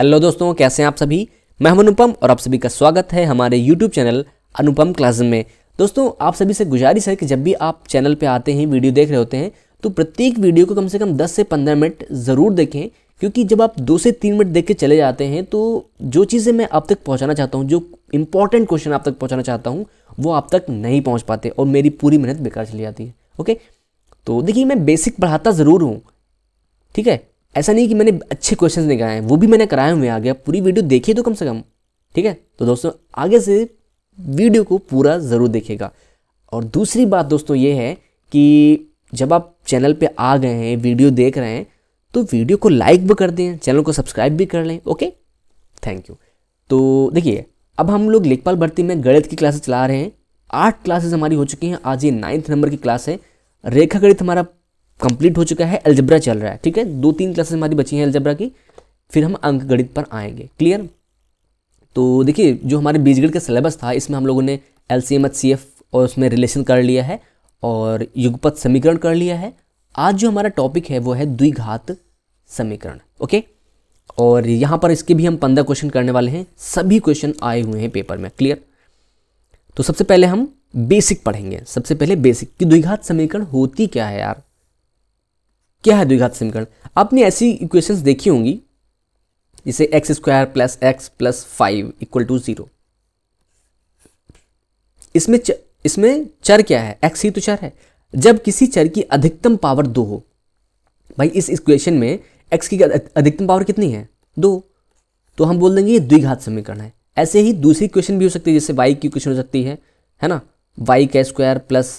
hello दोस्तों कैसे हैं आप सभी मैं हूं अनुपम और आप सभी का स्वागत है हमारे यूट्यूब चैनल अनुपम क्लास में दोस्तों आप सभी से गुजारिश है कि जब भी आप चैनल पे आते हैं वीडियो देख रहे होते हैं तो प्रत्येक वीडियो को कम से कम 10 से 15 मिनट ज़रूर देखें क्योंकि जब आप दो से तीन मिनट देख के चले जाते हैं तो जो चीज़ें मैं आप तक पहुँचाना चाहता हूँ जो इंपॉर्टेंट क्वेश्चन आप तक पहुँचाना चाहता हूँ वो आप तक नहीं पहुँच पाते और मेरी पूरी मेहनत बेकार चली जाती है ओके तो देखिए मैं बेसिक पढ़ाता ज़रूर हूँ ठीक है ऐसा नहीं कि मैंने अच्छे क्वेश्चन नहीं कराए हैं वो भी मैंने कराए हुए आगे आप पूरी वीडियो देखिए तो कम से कम ठीक है तो दोस्तों आगे से वीडियो को पूरा ज़रूर देखेगा और दूसरी बात दोस्तों ये है कि जब आप चैनल पे आ गए हैं वीडियो देख रहे हैं तो वीडियो को लाइक भी कर दें चैनल को सब्सक्राइब भी कर लें ओके थैंक यू तो देखिए अब हम लोग लेखपाल भर्ती में गणित की क्लासेस चला रहे हैं आठ क्लासेस हमारी हो चुकी हैं आज ये नाइन्थ नंबर की क्लास है रेखा गणित हमारा कंप्लीट हो चुका है एल्जब्रा चल रहा है ठीक है दो तीन क्लासेस हमारी बची हैं एल्जब्रा की फिर हम अंक गणित पर आएंगे क्लियर तो देखिए जो हमारे बीजगढ़ का सिलेबस था इसमें हम लोगों ने L C M H C F और उसमें रिलेशन कर लिया है और युगपथ समीकरण कर लिया है आज जो हमारा टॉपिक है वो है द्विघात समीकरण ओके और यहाँ पर इसके भी हम पंद्रह क्वेश्चन करने वाले हैं सभी क्वेश्चन आए हुए हैं पेपर में क्लियर तो सबसे पहले हम बेसिक पढ़ेंगे सबसे पहले बेसिक कि द्विघात समीकरण होती क्या है यार क्या है द्विघात समीकरण आपने ऐसी इक्वेशंस देखी होंगी जिसे x square plus x plus five equal to zero इसमें इसमें चर क्या है एक्स ही तो चर है जब किसी चर की अधिकतम पावर दो हो भाई इस इक्वेशन में एक्स की अधिकतम पावर कितनी है दो तो हम बोल देंगे ये द्विघात समीकरण है ऐसे ही दूसरी क्वेश्चन भी हो सकती है जैसे वाई की क्वेश्चन हो सकती है है ना वाई का square plus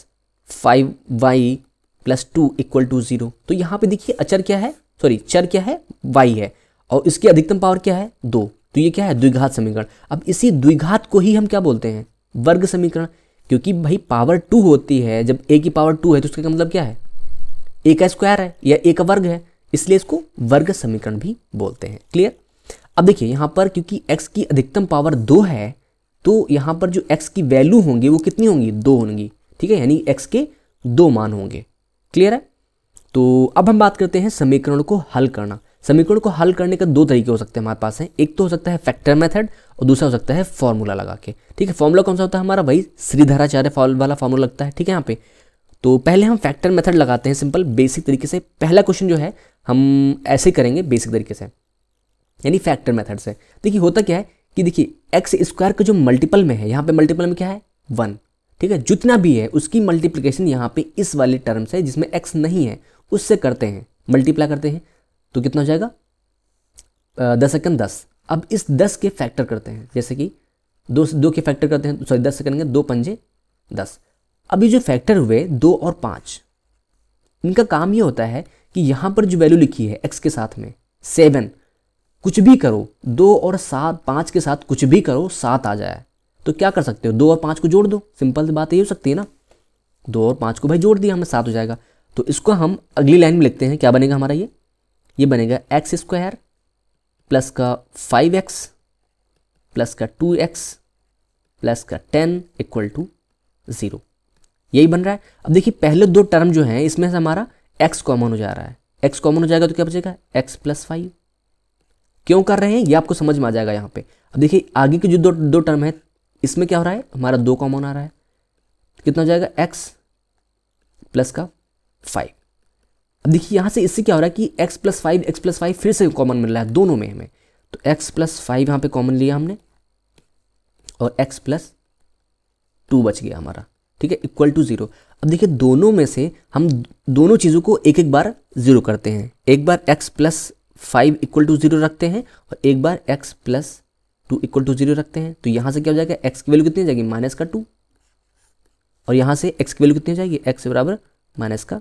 five y plus two equal to zero तो यहाँ पे देखिए अचर क्या है सॉरी चर क्या है वाई है और इसकी अधिकतम पावर क्या है दो तो ये क्या है द्विघात समीकरण अब इसी द्विघात को ही हम क्या बोलते हैं वर्ग समीकरण क्योंकि भाई पावर टू होती है जब ए की पावर टू है तो उसका मतलब क्या है ए का स्क्वायर है या ए का वर्ग है इसलिए इसको वर्ग समीकरण भी बोलते हैं क्लियर अब देखिए यहाँ पर क्योंकि एक्स की अधिकतम पावर दो है तो यहाँ पर जो एक्स की वैल्यू होंगी वो कितनी होंगी दो होंगी ठीक है यानी एक्स के दो मान होंगे क्लियर है तो अब हम बात करते हैं समीकरण को हल करना समीकरण को हल करने का दो तरीके हो सकते हैं हमारे पास हैं एक तो हो सकता है फैक्टर मेथड और दूसरा हो सकता है फॉर्मूला लगा के ठीक है फॉर्मूला कौन सा होता है हमारा वही श्रीधराचार्य फॉल वाला फॉर्मूला लगता है ठीक है यहाँ पे तो पहले हम फैक्टर मेथड लगाते हैं सिंपल बेसिक तरीके से पहला क्वेश्चन जो है हम ऐसे करेंगे बेसिक तरीके से यानी फैक्टर मेथड से देखिए होता क्या है कि देखिए एक्स स्क्वायर का जो मल्टीपल में है यहाँ पे मल्टीपल में क्या है वन ठीक है जितना भी है उसकी मल्टीप्लीकेशन यहाँ पे इस वाले टर्म से जिसमें एक्स नहीं है उससे करते हैं मल्टीप्लाई करते हैं तो कितना हो जाएगा दस सेकंड दस अब इस दस के फैक्टर करते हैं जैसे कि दो दो के फैक्टर करते हैं सॉरी दस सेकंड के दो पंजे दस अभी जो फैक्टर हुए दो और पाँच इनका काम ये होता है कि यहाँ पर जो वैल्यू लिखी है एक्स के साथ में सेवन कुछ भी करो दो और सात पाँच के साथ कुछ भी करो सात आ जाए तो क्या कर सकते हो दो और पाँच को जोड़ दो सिंपल सी बात ये हो सकती है ना दो और पाँच को भाई जोड़ दिया हमें सात हो जाएगा तो इसको हम अगली लाइन में लिखते हैं क्या बनेगा हमारा ये ये बनेगा एक्स स्क्वायर प्लस का फाइव एक्स प्लस का टू एक्स प्लस का टेन इक्वल टू ज़ीरो यही बन रहा है अब देखिए पहले दो टर्म जो हैं इसमें से हमारा एक्स कॉमन हो जा रहा है एक्स कॉमन हो जाएगा तो क्या बचेगा एक्स प्लस फाइव क्यों कर रहे हैं ये आपको समझ में आ जाएगा यहाँ पे अब देखिए आगे के जो दो दो टर्म है इसमें क्या हो रहा है हमारा दो कॉमन आ रहा है कितना हो जाएगा एक्स प्लस का फाइव अब देखिए यहाँ से इससे क्या हो रहा है कि x plus five x plus five फिर से कॉमन मिल रहा है दोनों में हमें तो एक्स प्लस फाइव यहाँ पे कॉमन लिया हमने और एक्स प्लस टू बच गया हमारा ठीक है इक्वल टू ज़ीरो अब देखिए दोनों में से हम दोनों चीज़ों को एक एक बार ज़ीरो करते हैं एक बार x plus five equal to zero रखते हैं और एक बार x plus two equal to zero रखते हैं तो यहाँ से क्या हो जाएगा एक्स की वैल्यू कितनी हो जाएगी माइनस का टू और यहाँ से एक्स की वैल्यू कितनी हो जाएगी एक्स बराबर माइनस का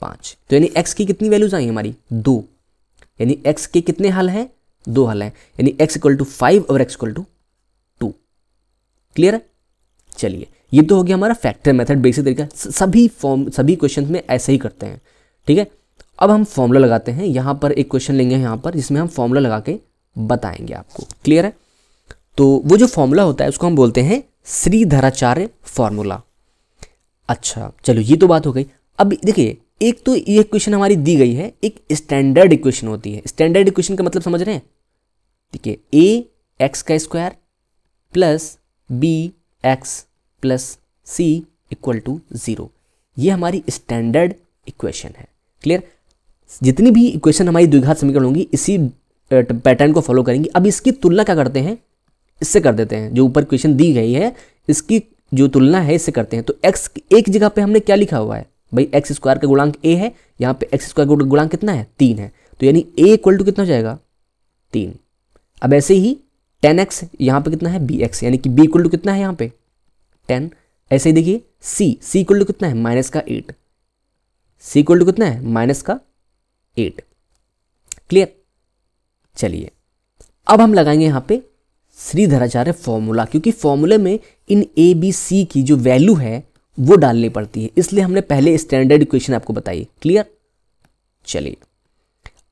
पाँच तो यानी एक्स की कितनी वैल्यूज आएंगी हमारी दो यानी एक्स के कितने हल हैं दो हल हैं यानी एक्स इक्वल टू फाइव और x equal to two clear है चलिए ये तो हो गया हमारा फैक्टर मेथड बेसिक तरीका सभी फॉर्म सभी क्वेश्चन में ऐसे ही करते हैं ठीक है अब हम फॉर्मूला लगाते हैं यहाँ पर एक क्वेश्चन लेंगे यहाँ पर जिसमें हम फॉर्मूला लगा के बताएंगे आपको क्लियर है तो वो जो फॉर्मूला होता है उसको हम बोलते हैं श्रीधराचार्य फॉर्मूला अच्छा चलो ये तो बात हो गई अब देखिए एक तो ये इक्वेशन हमारी दी गई है एक स्टैंडर्ड इक्वेशन होती है स्टैंडर्ड इक्वेशन का मतलब समझ रहे हैं ठीक है ए एक्स का square plus B x plus C equal to zero ये हमारी स्टैंडर्ड इक्वेशन है क्लियर जितनी भी इक्वेशन हमारी द्विघात समीकरण होंगी इसी पैटर्न को फॉलो करेंगी अब इसकी तुलना क्या करते हैं इससे कर देते हैं जो ऊपर क्वेश्चन दी गई है इसकी जो तुलना है इससे करते हैं तो एक्स एक जगह पे हमने क्या लिखा हुआ है भाई एक्स स्क्वायर का गुणांक ए है यहाँ पे एक्स स्क्वायर का गुणांक कितना है तीन है तो यानी ए इक्वल टू कितना हो जाएगा तीन अब ऐसे ही टेन एक्स यहाँ पे कितना है बी एक्स यानी कि बी इक्वल टू कितना है यहाँ पे टेन ऐसे ही देखिए सी सी इक्वल टू कितना है माइनस का एट सी इक्वल टू कितना है माइनस का एट क्लियर चलिए अब हम लगाएंगे यहाँ पे श्रीधराचार्य फॉर्मूला क्योंकि फॉर्मूले में इन ए बी सी की जो वैल्यू है वो डालनी पड़ती है इसलिए हमने पहले स्टैंडर्ड इक्वेशन आपको बताई क्लियर चलिए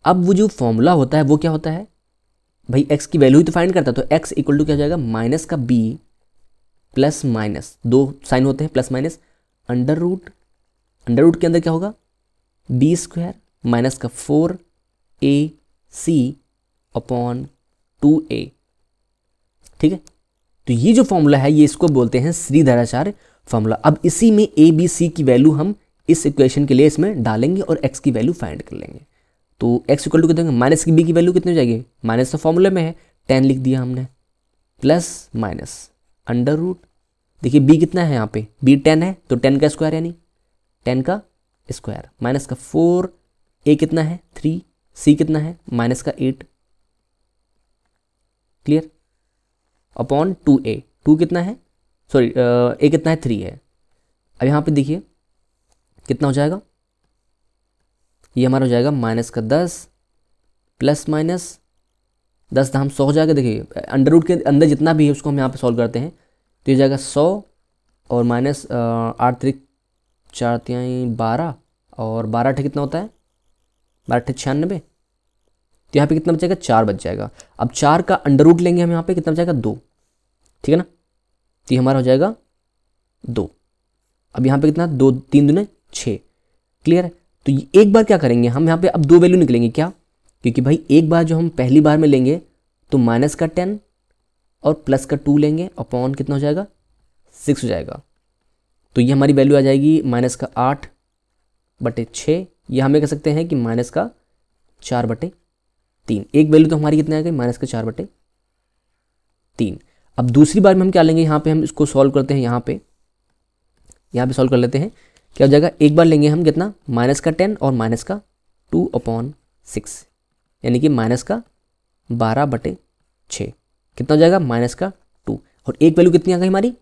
अब वो जो फॉर्मूला होता है वो क्या होता है भाई एक्स की वैल्यू तो फाइंड करता है तो एक्स इक्वल टू क्या हो जाएगा माइनस का बी प्लस माइनस दो साइन होते हैं plus minus under root under root के अंदर क्या होगा बी स्क्वायर माइनस का four A c upon two a ठीक है तो ये जो फॉर्मूला है ये इसको बोलते हैं श्रीधराचार्य फॉर्मूला अब इसी में ए बी सी की वैल्यू हम इस इक्वेशन के लिए इसमें डालेंगे और एक्स की वैल्यू फाइंड कर लेंगे तो एक्स इक्वल टू कितने माइनस की बी की वैल्यू कितनी हो जाएगी माइनस तो फॉर्मूले में है टेन लिख दिया हमने प्लस माइनस अंडर रूट देखिए बी कितना है यहाँ पे बी टेन है तो टेन का स्क्वायर यानी टेन का स्क्वायर माइनस का फोर ए कितना है थ्री सी कितना है माइनस का eight clear upon two a two कितना है सॉरी ए कितना है थ्री है अब यहाँ पे देखिए कितना हो जाएगा ये हमारा हो जाएगा माइनस का दस प्लस माइनस दस दाम तो सौ हो जाएगा देखिए अंडर रूट के अंदर जितना भी है उसको हम यहाँ पे सॉल्व करते हैं तो ये जाएगा सौ और माइनस आठ त्रिक चार तिहाई बारह और बारह अठे कितना होता है बारह अठे छियानबे तो यहाँ पे कितना बचेगा चार बच जाएगा अब चार का अंडर रूट लेंगे हम यहाँ पे कितना बचेगा दो ठीक है ना तो ये हमारा हो जाएगा दो अब यहाँ पे कितना दो तीन दुने छः क्लियर है तो ये एक बार क्या करेंगे हम यहाँ पे अब दो वैल्यू निकलेंगे क्या क्योंकि भाई एक बार जो हम पहली बार में लेंगे तो माइनस का टेन और प्लस का टू लेंगे अपॉन कितना हो जाएगा सिक्स हो जाएगा तो ये हमारी वैल्यू आ जाएगी माइनस का आठ बटे छः यह हमें कह सकते हैं कि माइनस का चार बटे तीन एक वैल्यू तो हमारी कितनी आ गई माइनस का चार बटे तीन अब दूसरी बार में हम क्या लेंगे यहाँ पे हम इसको सॉल्व करते हैं यहाँ पे यहाँ पे सॉल्व कर लेते हैं क्या हो जाएगा एक बार लेंगे हम कितना माइनस का टेन और माइनस का टू अपॉन सिक्स यानी कि माइनस का बारह बटे छः कितना हो जाएगा माइनस का टू और एक वैल्यू कितनी आ गई हमारी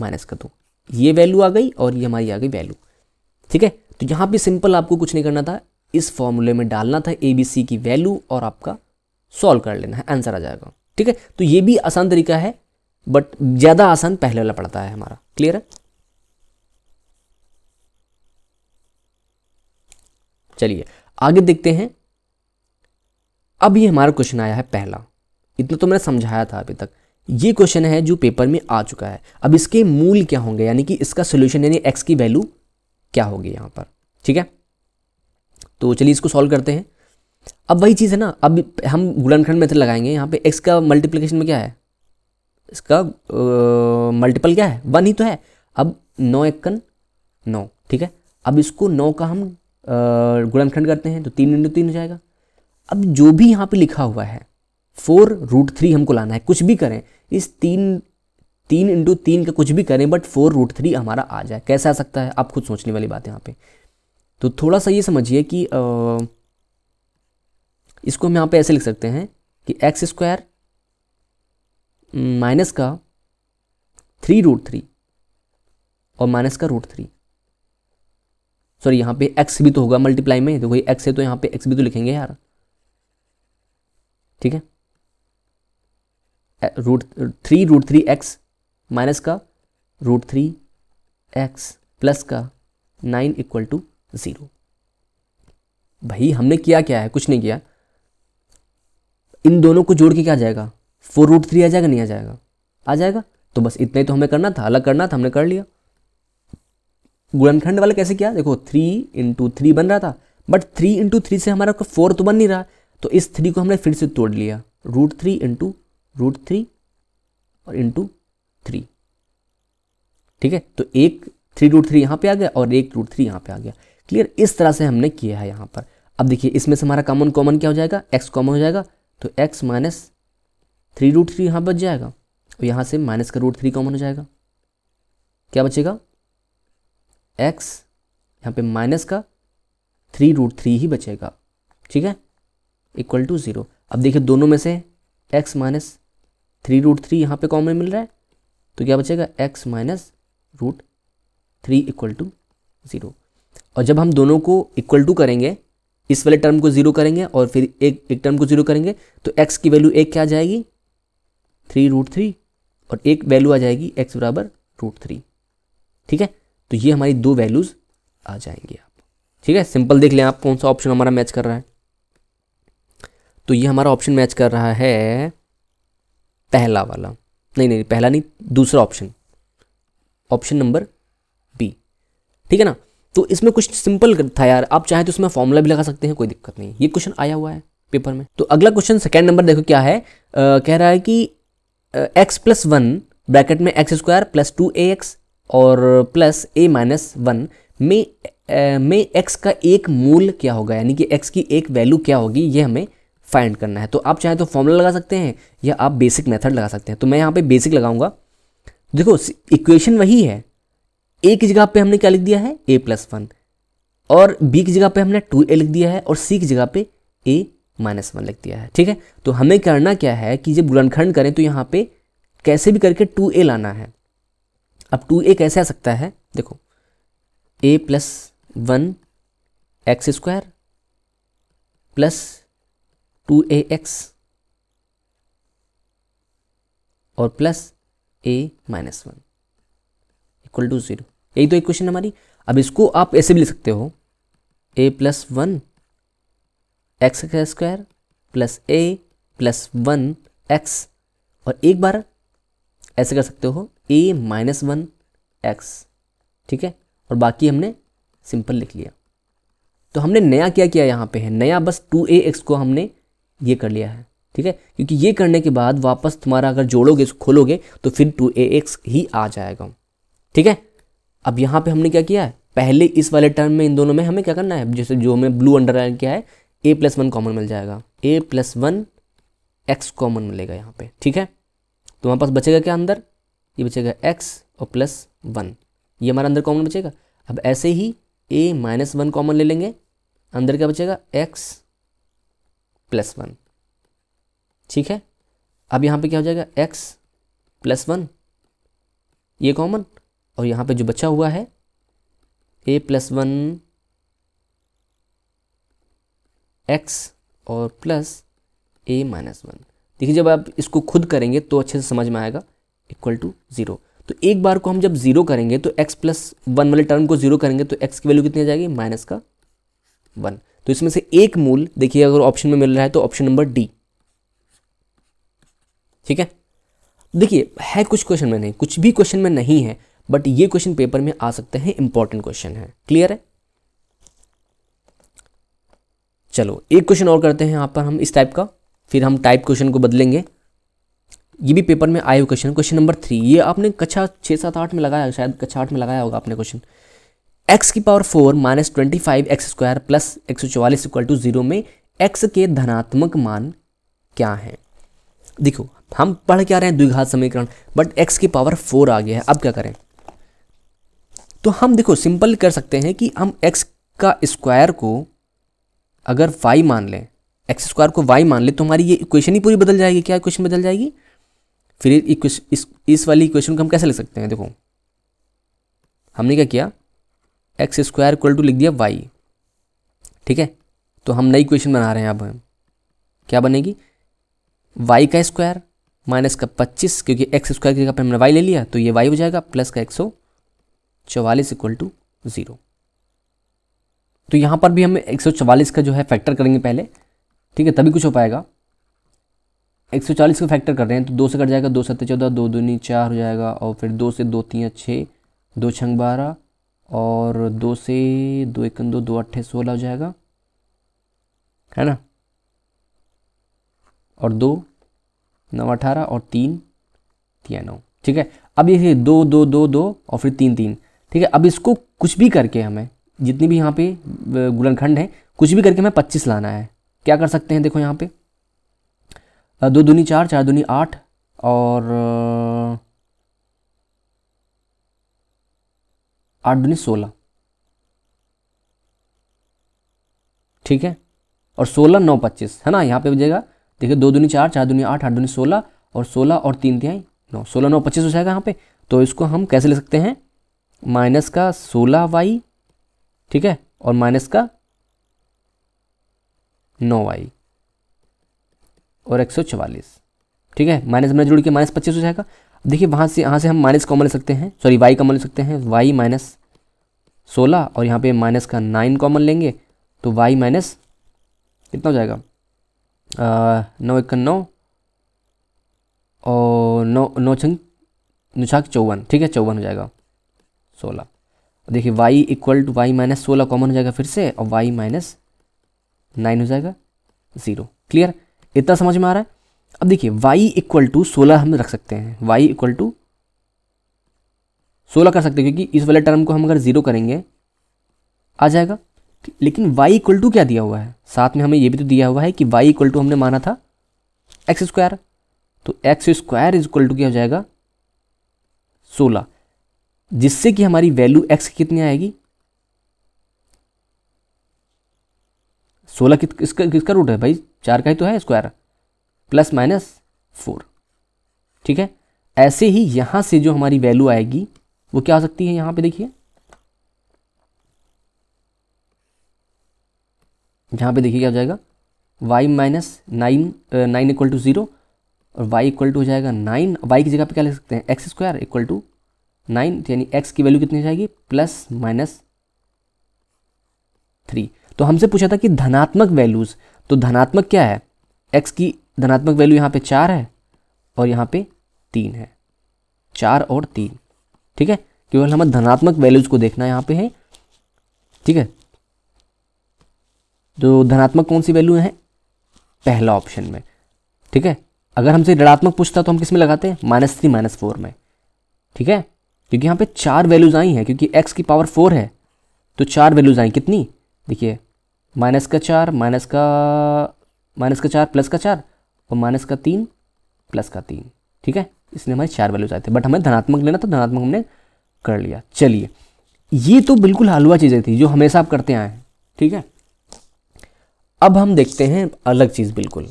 माइनस का दो ये वैल्यू आ गई और ये हमारी आ गई वैल्यू ठीक है तो यहाँ पर सिंपल आपको कुछ नहीं करना था इस फॉर्मूले में डालना था ए बी सी की वैल्यू और आपका सॉल्व कर लेना है आंसर आ जाएगा ठीक है तो ये भी आसान तरीका है बट ज़्यादा आसान पहले वाला पड़ता है हमारा क्लियर है चलिए आगे देखते हैं अब ये हमारा क्वेश्चन आया है पहला इतना तो मैंने समझाया था अभी तक ये क्वेश्चन है जो पेपर में आ चुका है अब इसके मूल क्या होंगे यानी कि इसका सोल्यूशन यानी एक्स की वैल्यू क्या होगी यहां पर ठीक है तो चलिए इसको सॉल्व करते हैं अब वही चीज़ है ना अब हम गुणनखंड मेथड लगाएंगे यहाँ पे एक्स का मल्टीप्लिकेशन में क्या है इसका मल्टीपल क्या है वन ही तो है अब नौ एक्कन नौ ठीक है अब इसको नौ का हम गुणनखंड करते हैं तो तीन इंटू तीन हो जाएगा अब जो भी यहाँ पे लिखा हुआ है फोर रूट थ्री हमको लाना है कुछ भी करें इस तीन तीन इंटू तीन का कुछ भी करें बट फोर रूट थ्री हमारा आ जाए कैसे आ सकता है आप खुद सोचने वाली बात है यहाँ पे तो थोड़ा सा ये समझिए कि आ, इसको हम यहाँ पे ऐसे लिख सकते हैं कि एक्स स्क्वायर माइनस का थ्री रूट थ्री और माइनस का रूट थ्री सॉरी यहाँ पे एक्स भी तो होगा मल्टीप्लाई में तो ये एक्स है तो यहाँ पे एक्स भी तो लिखेंगे यार ठीक है root three root three x minus का रूट थ्री एक्स प्लस का नाइन इक्वल टू ज़ीरो भाई हमने किया क्या है कुछ नहीं किया इन दोनों को जोड़ के क्या आ जाएगा फोर रूट थ्री आ जाएगा नहीं आ जाएगा आ जाएगा तो बस इतना ही तो हमें करना था अलग करना था हमने कर लिया गुणनखंड वाले कैसे किया देखो थ्री इंटू थ्री बन रहा था बट थ्री इंटू थ्री से हमारा फोर तो बन नहीं रहा तो इस थ्री को हमने फिर से तोड़ लिया root three into root three और इंटू थ्री ठीक है तो एक थ्री रूट थ्री यहाँ पे आ गया और एक रूट थ्री यहाँ पे आ गया क्लियर इस तरह से हमने किया है यहाँ पर अब देखिए इसमें से हमारा कॉमन कॉमन क्या हो जाएगा एक्स कॉमन हो जाएगा तो x minus three root three यहाँ बच जाएगा और यहाँ से माइनस का रूट थ्री कॉमन हो जाएगा क्या बचेगा एक्स यहाँ पे माइनस का थ्री रूट थ्री ही बचेगा ठीक है इक्वल टू ज़ीरो अब देखिए दोनों में से x minus three root three यहाँ पर कॉमन मिल रहा है तो क्या बचेगा x minus root three equal to zero और जब हम दोनों को इक्वल टू करेंगे इस वाले टर्म को जीरो करेंगे और फिर एक एक टर्म को जीरो करेंगे तो एक्स की वैल्यू एक क्या आ जाएगी थ्री रूट थ्री और एक वैल्यू आ जाएगी एक्स बराबर रूट थ्री ठीक है तो ये हमारी दो वैल्यूज़ आ जाएंगी आप ठीक है सिंपल देख लें आप कौन सा ऑप्शन हमारा मैच कर रहा है तो ये हमारा ऑप्शन मैच कर रहा है पहला वाला नहीं नहीं पहला नहीं दूसरा ऑप्शन ऑप्शन नंबर बी ठीक है ना तो इसमें कुछ सिंपल था यार आप चाहें तो इसमें फॉर्मूला भी लगा सकते हैं कोई दिक्कत नहीं ये क्वेश्चन आया हुआ है पेपर में तो अगला क्वेश्चन सेकेंड नंबर देखो क्या है आ, कह रहा है कि एक्स प्लस वन ब्रैकेट में x square plus two a x और प्लस ए माइनस वन में में एक्स का एक मूल क्या होगा यानी कि एक्स की एक वैल्यू क्या होगी ये हमें फाइंड करना है तो आप चाहे तो फॉर्मूला लगा सकते हैं या आप बेसिक मेथड लगा सकते हैं तो मैं यहाँ पे बेसिक लगाऊंगा देखो इक्वेशन वही है ए की जगह पे हमने क्या लिख दिया है ए प्लस वन और बी की जगह पे हमने टू ए लिख दिया है और सी की जगह पे ए माइनस वन लिख दिया है ठीक है तो हमें करना क्या है कि जब गुणनखंड करें तो यहाँ पे कैसे भी करके टू ए लाना है अब टू ए कैसे आ सकता है देखो a plus one x square plus two a x और plus a minus one equal to zero यही तो एक क्वेश्चन हमारी अब इसको आप ऐसे भी लिख सकते हो ए प्लस वन एक्स का स्क्वायर प्लस ए प्लस वन एक्स और एक बार ऐसे कर सकते हो ए माइनस वन एक्स ठीक है और बाकी हमने सिंपल लिख लिया तो हमने नया क्या किया यहाँ पे है नया बस टू ए एक्स को हमने ये कर लिया है ठीक है क्योंकि ये करने के बाद वापस तुम्हारा अगर जोड़ोगे खोलोगे तो फिर टू ए एक्स ही आ जाएगा ठीक है अब यहाँ पे हमने क्या किया है पहले इस वाले टर्म में इन दोनों में हमें क्या करना है जैसे जो हमें ब्लू अंडरलाइन किया है ए प्लस वन कॉमन मिल जाएगा ए प्लस वन एक्स कॉमन मिलेगा यहाँ पे ठीक है तो हमारे पास बचेगा क्या अंदर ये बचेगा एक्स और प्लस वन ये हमारा अंदर कॉमन बचेगा अब ऐसे ही ए माइनस वन कॉमन ले लेंगे अंदर क्या बचेगा एक्स प्लस वन ठीक है अब यहाँ पे क्या हो जाएगा एक्स प्लस वन ये कॉमन और यहाँ पे जो बचा हुआ है ए प्लस वन एक्स और प्लस ए माइनस वन देखिए जब आप इसको खुद करेंगे तो अच्छे से समझ में आएगा इक्वल टू ज़ीरो तो एक बार को हम जब ज़ीरो करेंगे तो x प्लस वन वाले टर्म को ज़ीरो करेंगे तो x की वैल्यू कितनी आ जाएगी माइनस का वन तो इसमें से एक मूल देखिए अगर ऑप्शन में मिल रहा है तो ऑप्शन नंबर डी ठीक है देखिए है कुछ क्वेश्चन में नहीं कुछ भी क्वेश्चन में नहीं है बट ये क्वेश्चन पेपर में आ सकते हैं इंपॉर्टेंट क्वेश्चन है क्लियर है चलो एक क्वेश्चन और करते हैं यहां पर हम इस टाइप का फिर हम टाइप क्वेश्चन को बदलेंगे ये भी पेपर में आए हुए क्वेश्चन क्वेश्चन नंबर थ्री ये आपने कक्षा छः सात आठ में लगाया शायद कक्षा आठ में लगाया होगा आपने क्वेश्चन एक्स की power four minus twenty five x square plus एक सौ चौवालीस इक्वल टू जीरो में एक्स के धनात्मक मान क्या हैं देखो हम पढ़ क्या रहे हैं द्विघात समीकरण बट एक्स की पावर फोर आ गया है अब क्या करें तो हम देखो सिंपल कर सकते हैं कि हम एक्स का स्क्वायर को अगर वाई मान लें एक्स स्क्वायर को वाई मान लें तो हमारी ये इक्वेशन ही पूरी बदल जाएगी क्या इक्वेशन बदल जाएगी फिर इस इस वाली इक्वेशन को हम कैसे लिख सकते हैं देखो हमने क्या किया एक्स स्क्वायर इक्वल टू लिख दिया वाई ठीक है तो हम नई इक्वेशन बना रहे हैं अब हम क्या बनेगी वाई का स्क्वायर माइनस का पच्चीस क्योंकि एक्स स्क्वायर की जगह पर हमने वाई ले लिया तो ये वाई हो जाएगा प्लस का एक सौ चवालीस इक्वल टू ज़ीरो तो यहाँ पर भी हम 144 का जो है फैक्टर करेंगे पहले ठीक है तभी कुछ हो पाएगा 140 का फैक्टर कर रहे हैं तो दो से कट जाएगा दो सत्तर चौदह दो दूनी चार हो जाएगा और फिर दो से दो तीन छः दो छंग बारह और दो से दो एक दो दो अट्ठे सोलह हो जाएगा है ना और दो नौ अठारह और तीन तीन नौ ठीक है अब ये दो दो दो दो और फिर तीन तीन ठीक है अब इसको कुछ भी करके हमें जितनी भी यहाँ पे गुलनखंड है कुछ भी करके हमें पच्चीस लाना है क्या कर सकते हैं देखो यहाँ पे दो दूनी चार चार दूनी आठ और आठ दूनी सोलह ठीक है और सोलह नौ पच्चीस है ना यहाँ पे बजेगा देखिए दो दूनी चार चार दूनी आठ आठ दूनी सोलह और सोलह और तीन तिहाई नौ सोलह नौ पच्चीस हो जाएगा यहाँ पे तो इसको हम कैसे ले सकते हैं माइनस का सोलह वाई ठीक है और माइनस का नौ वाई और एक सौ चवालीस ठीक है माइनस में जुड़ के माइनस पच्चीस हो जाएगा देखिए वहाँ से यहाँ से हम माइनस कॉमन ले सकते हैं सॉरी वाई कॉमन ले सकते हैं वाई माइनस सोलह और यहाँ पे माइनस का नाइन कॉमन लेंगे तो वाई माइनस कितना हो जाएगा नौ एक नौ और नौ नौ छंग चौवन ठीक है चौवन हो जाएगा सोलह देखिए y equal to y minus सोलह कॉमन हो जाएगा फिर से और वाई माइनस नाइन हो जाएगा ज़ीरो क्लियर इतना समझ में आ रहा है अब देखिए वाई इक्वल टू सोलह हम रख सकते हैं वाई इक्वल टू सोलह कर सकते हैं क्योंकि इस वाले टर्म को हम अगर ज़ीरो करेंगे आ जाएगा लेकिन y इक्वल टू क्या दिया हुआ है साथ में हमें ये भी तो दिया हुआ है कि y इक्वल टू हमने माना था एक्स स्क्वायर तो x square is equal to क्या हो जाएगा सोलह जिससे कि हमारी वैल्यू एक्स कितनी आएगी सोलह कित इसका किसका रूट है भाई चार का ही तो है स्क्वायर प्लस माइनस फोर ठीक है ऐसे ही यहां से जो हमारी वैल्यू आएगी वो क्या आ सकती है यहाँ पे देखिए यहाँ पे देखिए क्या हो जाएगा y minus nine nine equal to zero और वाई इक्वल टू हो जाएगा नाइन वाई की जगह पे क्या लिख सकते हैं x square equal to nine यानी एक्स की वैल्यू कितनी जाएगी प्लस माइनस थ्री तो हमसे पूछा था कि धनात्मक वैल्यूज़ तो धनात्मक क्या है एक्स की धनात्मक वैल्यू यहाँ पे चार है और यहाँ पे तीन है चार और तीन ठीक है केवल हमें धनात्मक वैल्यूज़ को देखना यहाँ पे है ठीक है तो धनात्मक कौन सी वैल्यू है पहला ऑप्शन में ठीक है अगर हमसे ऋणात्मक पूछता तो हम किस में लगाते हैं माइनस थ्री माइनस फोर में ठीक है क्योंकि यहाँ पे चार वैल्यूज़ आई हैं क्योंकि एक्स की पावर फोर है तो चार वैल्यूज़ आई कितनी देखिए माइनस का चार माइनस का माइनस का चार प्लस का चार और माइनस का तीन प्लस का तीन ठीक है इसलिए हमारे चार वैल्यूज आए थे बट हमें धनात्मक लेना तो धनात्मक हमने कर लिया चलिए ये तो बिल्कुल हलवा चीज़ें थी जो हमेशा आप करते आए हैं ठीक है अब हम देखते हैं अलग चीज़ बिल्कुल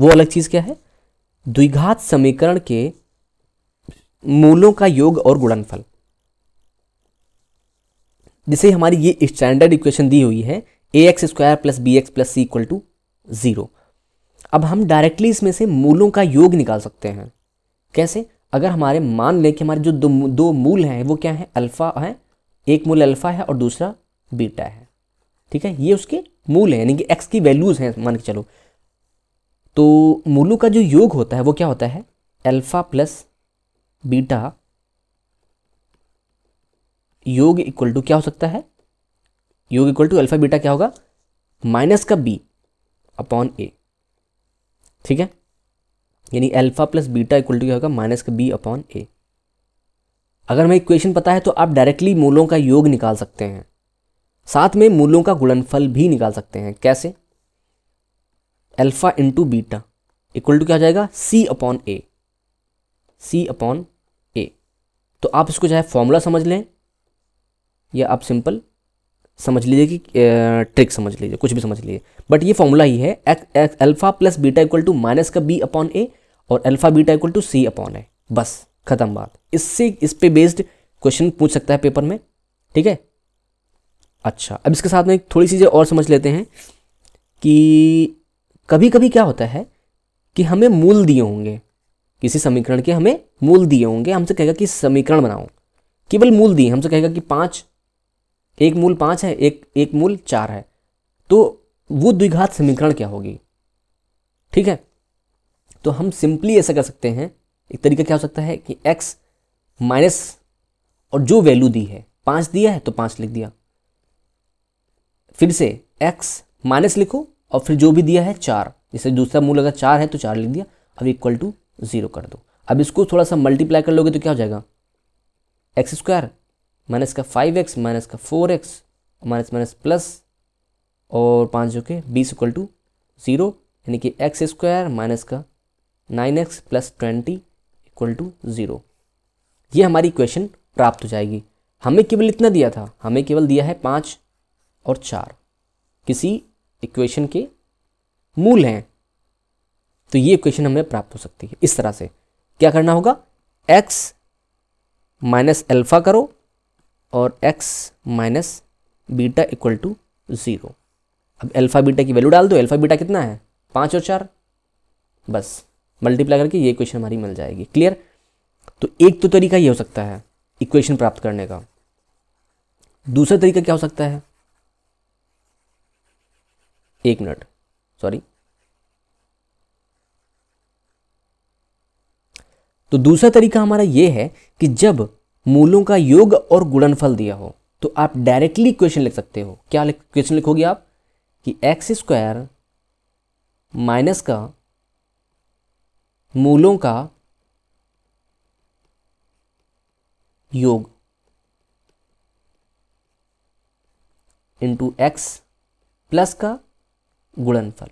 वो अलग चीज़ क्या है द्विघात समीकरण के मूलों का योग और गुणनफल जिसे हमारी ये स्टैंडर्ड इक्वेशन दी हुई है ए x square plus B x plus C equal to zero अब हम डायरेक्टली इसमें से मूलों का योग निकाल सकते हैं कैसे अगर हमारे मान लें कि हमारे जो दो दो मूल हैं वो क्या है अल्फ़ा है एक मूल अल्फ़ा है और दूसरा बीटा है ठीक है ये उसके मूल हैं यानी कि एक्स की वैल्यूज़ हैं मान के चलो तो मूलों का जो योग होता है वो क्या होता है अल्फ़ा प्लस बीटा योग इक्वल टू क्या हो सकता है योग इक्वल टू अल्फा बीटा क्या होगा माइनस का बी अपॉन ए ठीक है यानी alpha plus beta equal to क्या होगा माइनस का बी अपॉन ए अगर हमें इक्वेशन पता है तो आप डायरेक्टली मूलों का योग निकाल सकते हैं साथ में मूलों का गुणनफल भी निकाल सकते हैं कैसे alpha into beta equal to क्या हो जाएगा सी अपॉन ए सी अपॉन तो आप इसको चाहे फॉर्मूला समझ लें या आप सिंपल समझ लीजिए कि ट्रिक समझ लीजिए कुछ भी समझ लीजिए बट ये फॉर्मूला ही है x alpha plus beta equal to minus का बी अपॉन ए और alpha beta equal to c upon a बस ख़त्म बात इससे इस पे बेस्ड क्वेश्चन पूछ सकता है पेपर में ठीक है अच्छा अब इसके साथ में थोड़ी चीज़ें और समझ लेते हैं कि कभी कभी क्या होता है कि हमें मूल दिए होंगे किसी समीकरण के हमें मूल दिए होंगे हमसे कहेगा कि समीकरण बनाओ केवल मूल दिए हमसे कहेगा कि पाँच एक मूल पाँच है एक एक मूल चार है तो वो द्विघात समीकरण क्या होगी ठीक है तो हम सिंपली ऐसा कर सकते हैं एक तरीका क्या हो सकता है कि x माइनस और जो वैल्यू दी है पाँच दिया है तो पाँच लिख दिया फिर से x माइनस लिखो और फिर जो भी दिया है चार जैसे दूसरा मूल अगर चार है तो चार लिख दिया अब इक्वल टू ज़ीरो कर दो अब इसको थोड़ा सा मल्टीप्लाई कर लोगे तो क्या हो जाएगा एक्स स्क्वायर माइनस का फाइव एक्स माइनस का four x minus minus plus और पाँच जो के बीस इक्वल टू ज़ीरो यानी कि एक्स स्क्वायर माइनस का nine x plus twenty equal to zero ये हमारी इक्वेशन प्राप्त हो जाएगी हमें केवल इतना दिया था हमें केवल दिया है पाँच और चार किसी इक्वेशन के मूल हैं तो ये इक्वेशन हमें प्राप्त हो सकती है इस तरह से क्या करना होगा एक्स माइनस एल्फ़ा करो और x minus beta equal to zero अब एल्फा बीटा की वैल्यू डाल दो एल्फा बीटा कितना है पाँच और चार बस मल्टीप्लाई करके ये इक्वेशन हमारी मिल जाएगी क्लियर तो एक तो तरीका ये हो सकता है इक्वेशन प्राप्त करने का दूसरा तरीका क्या हो सकता है एक मिनट सॉरी तो दूसरा तरीका हमारा ये है कि जब मूलों का योग और गुणनफल दिया हो तो आप डायरेक्टली क्वेश्चन लिख सकते हो क्या क्वेश्चन लिखोगे आप कि एक्स स्क्वायर माइनस का मूलों का योग इंटू एक्स प्लस का गुणनफल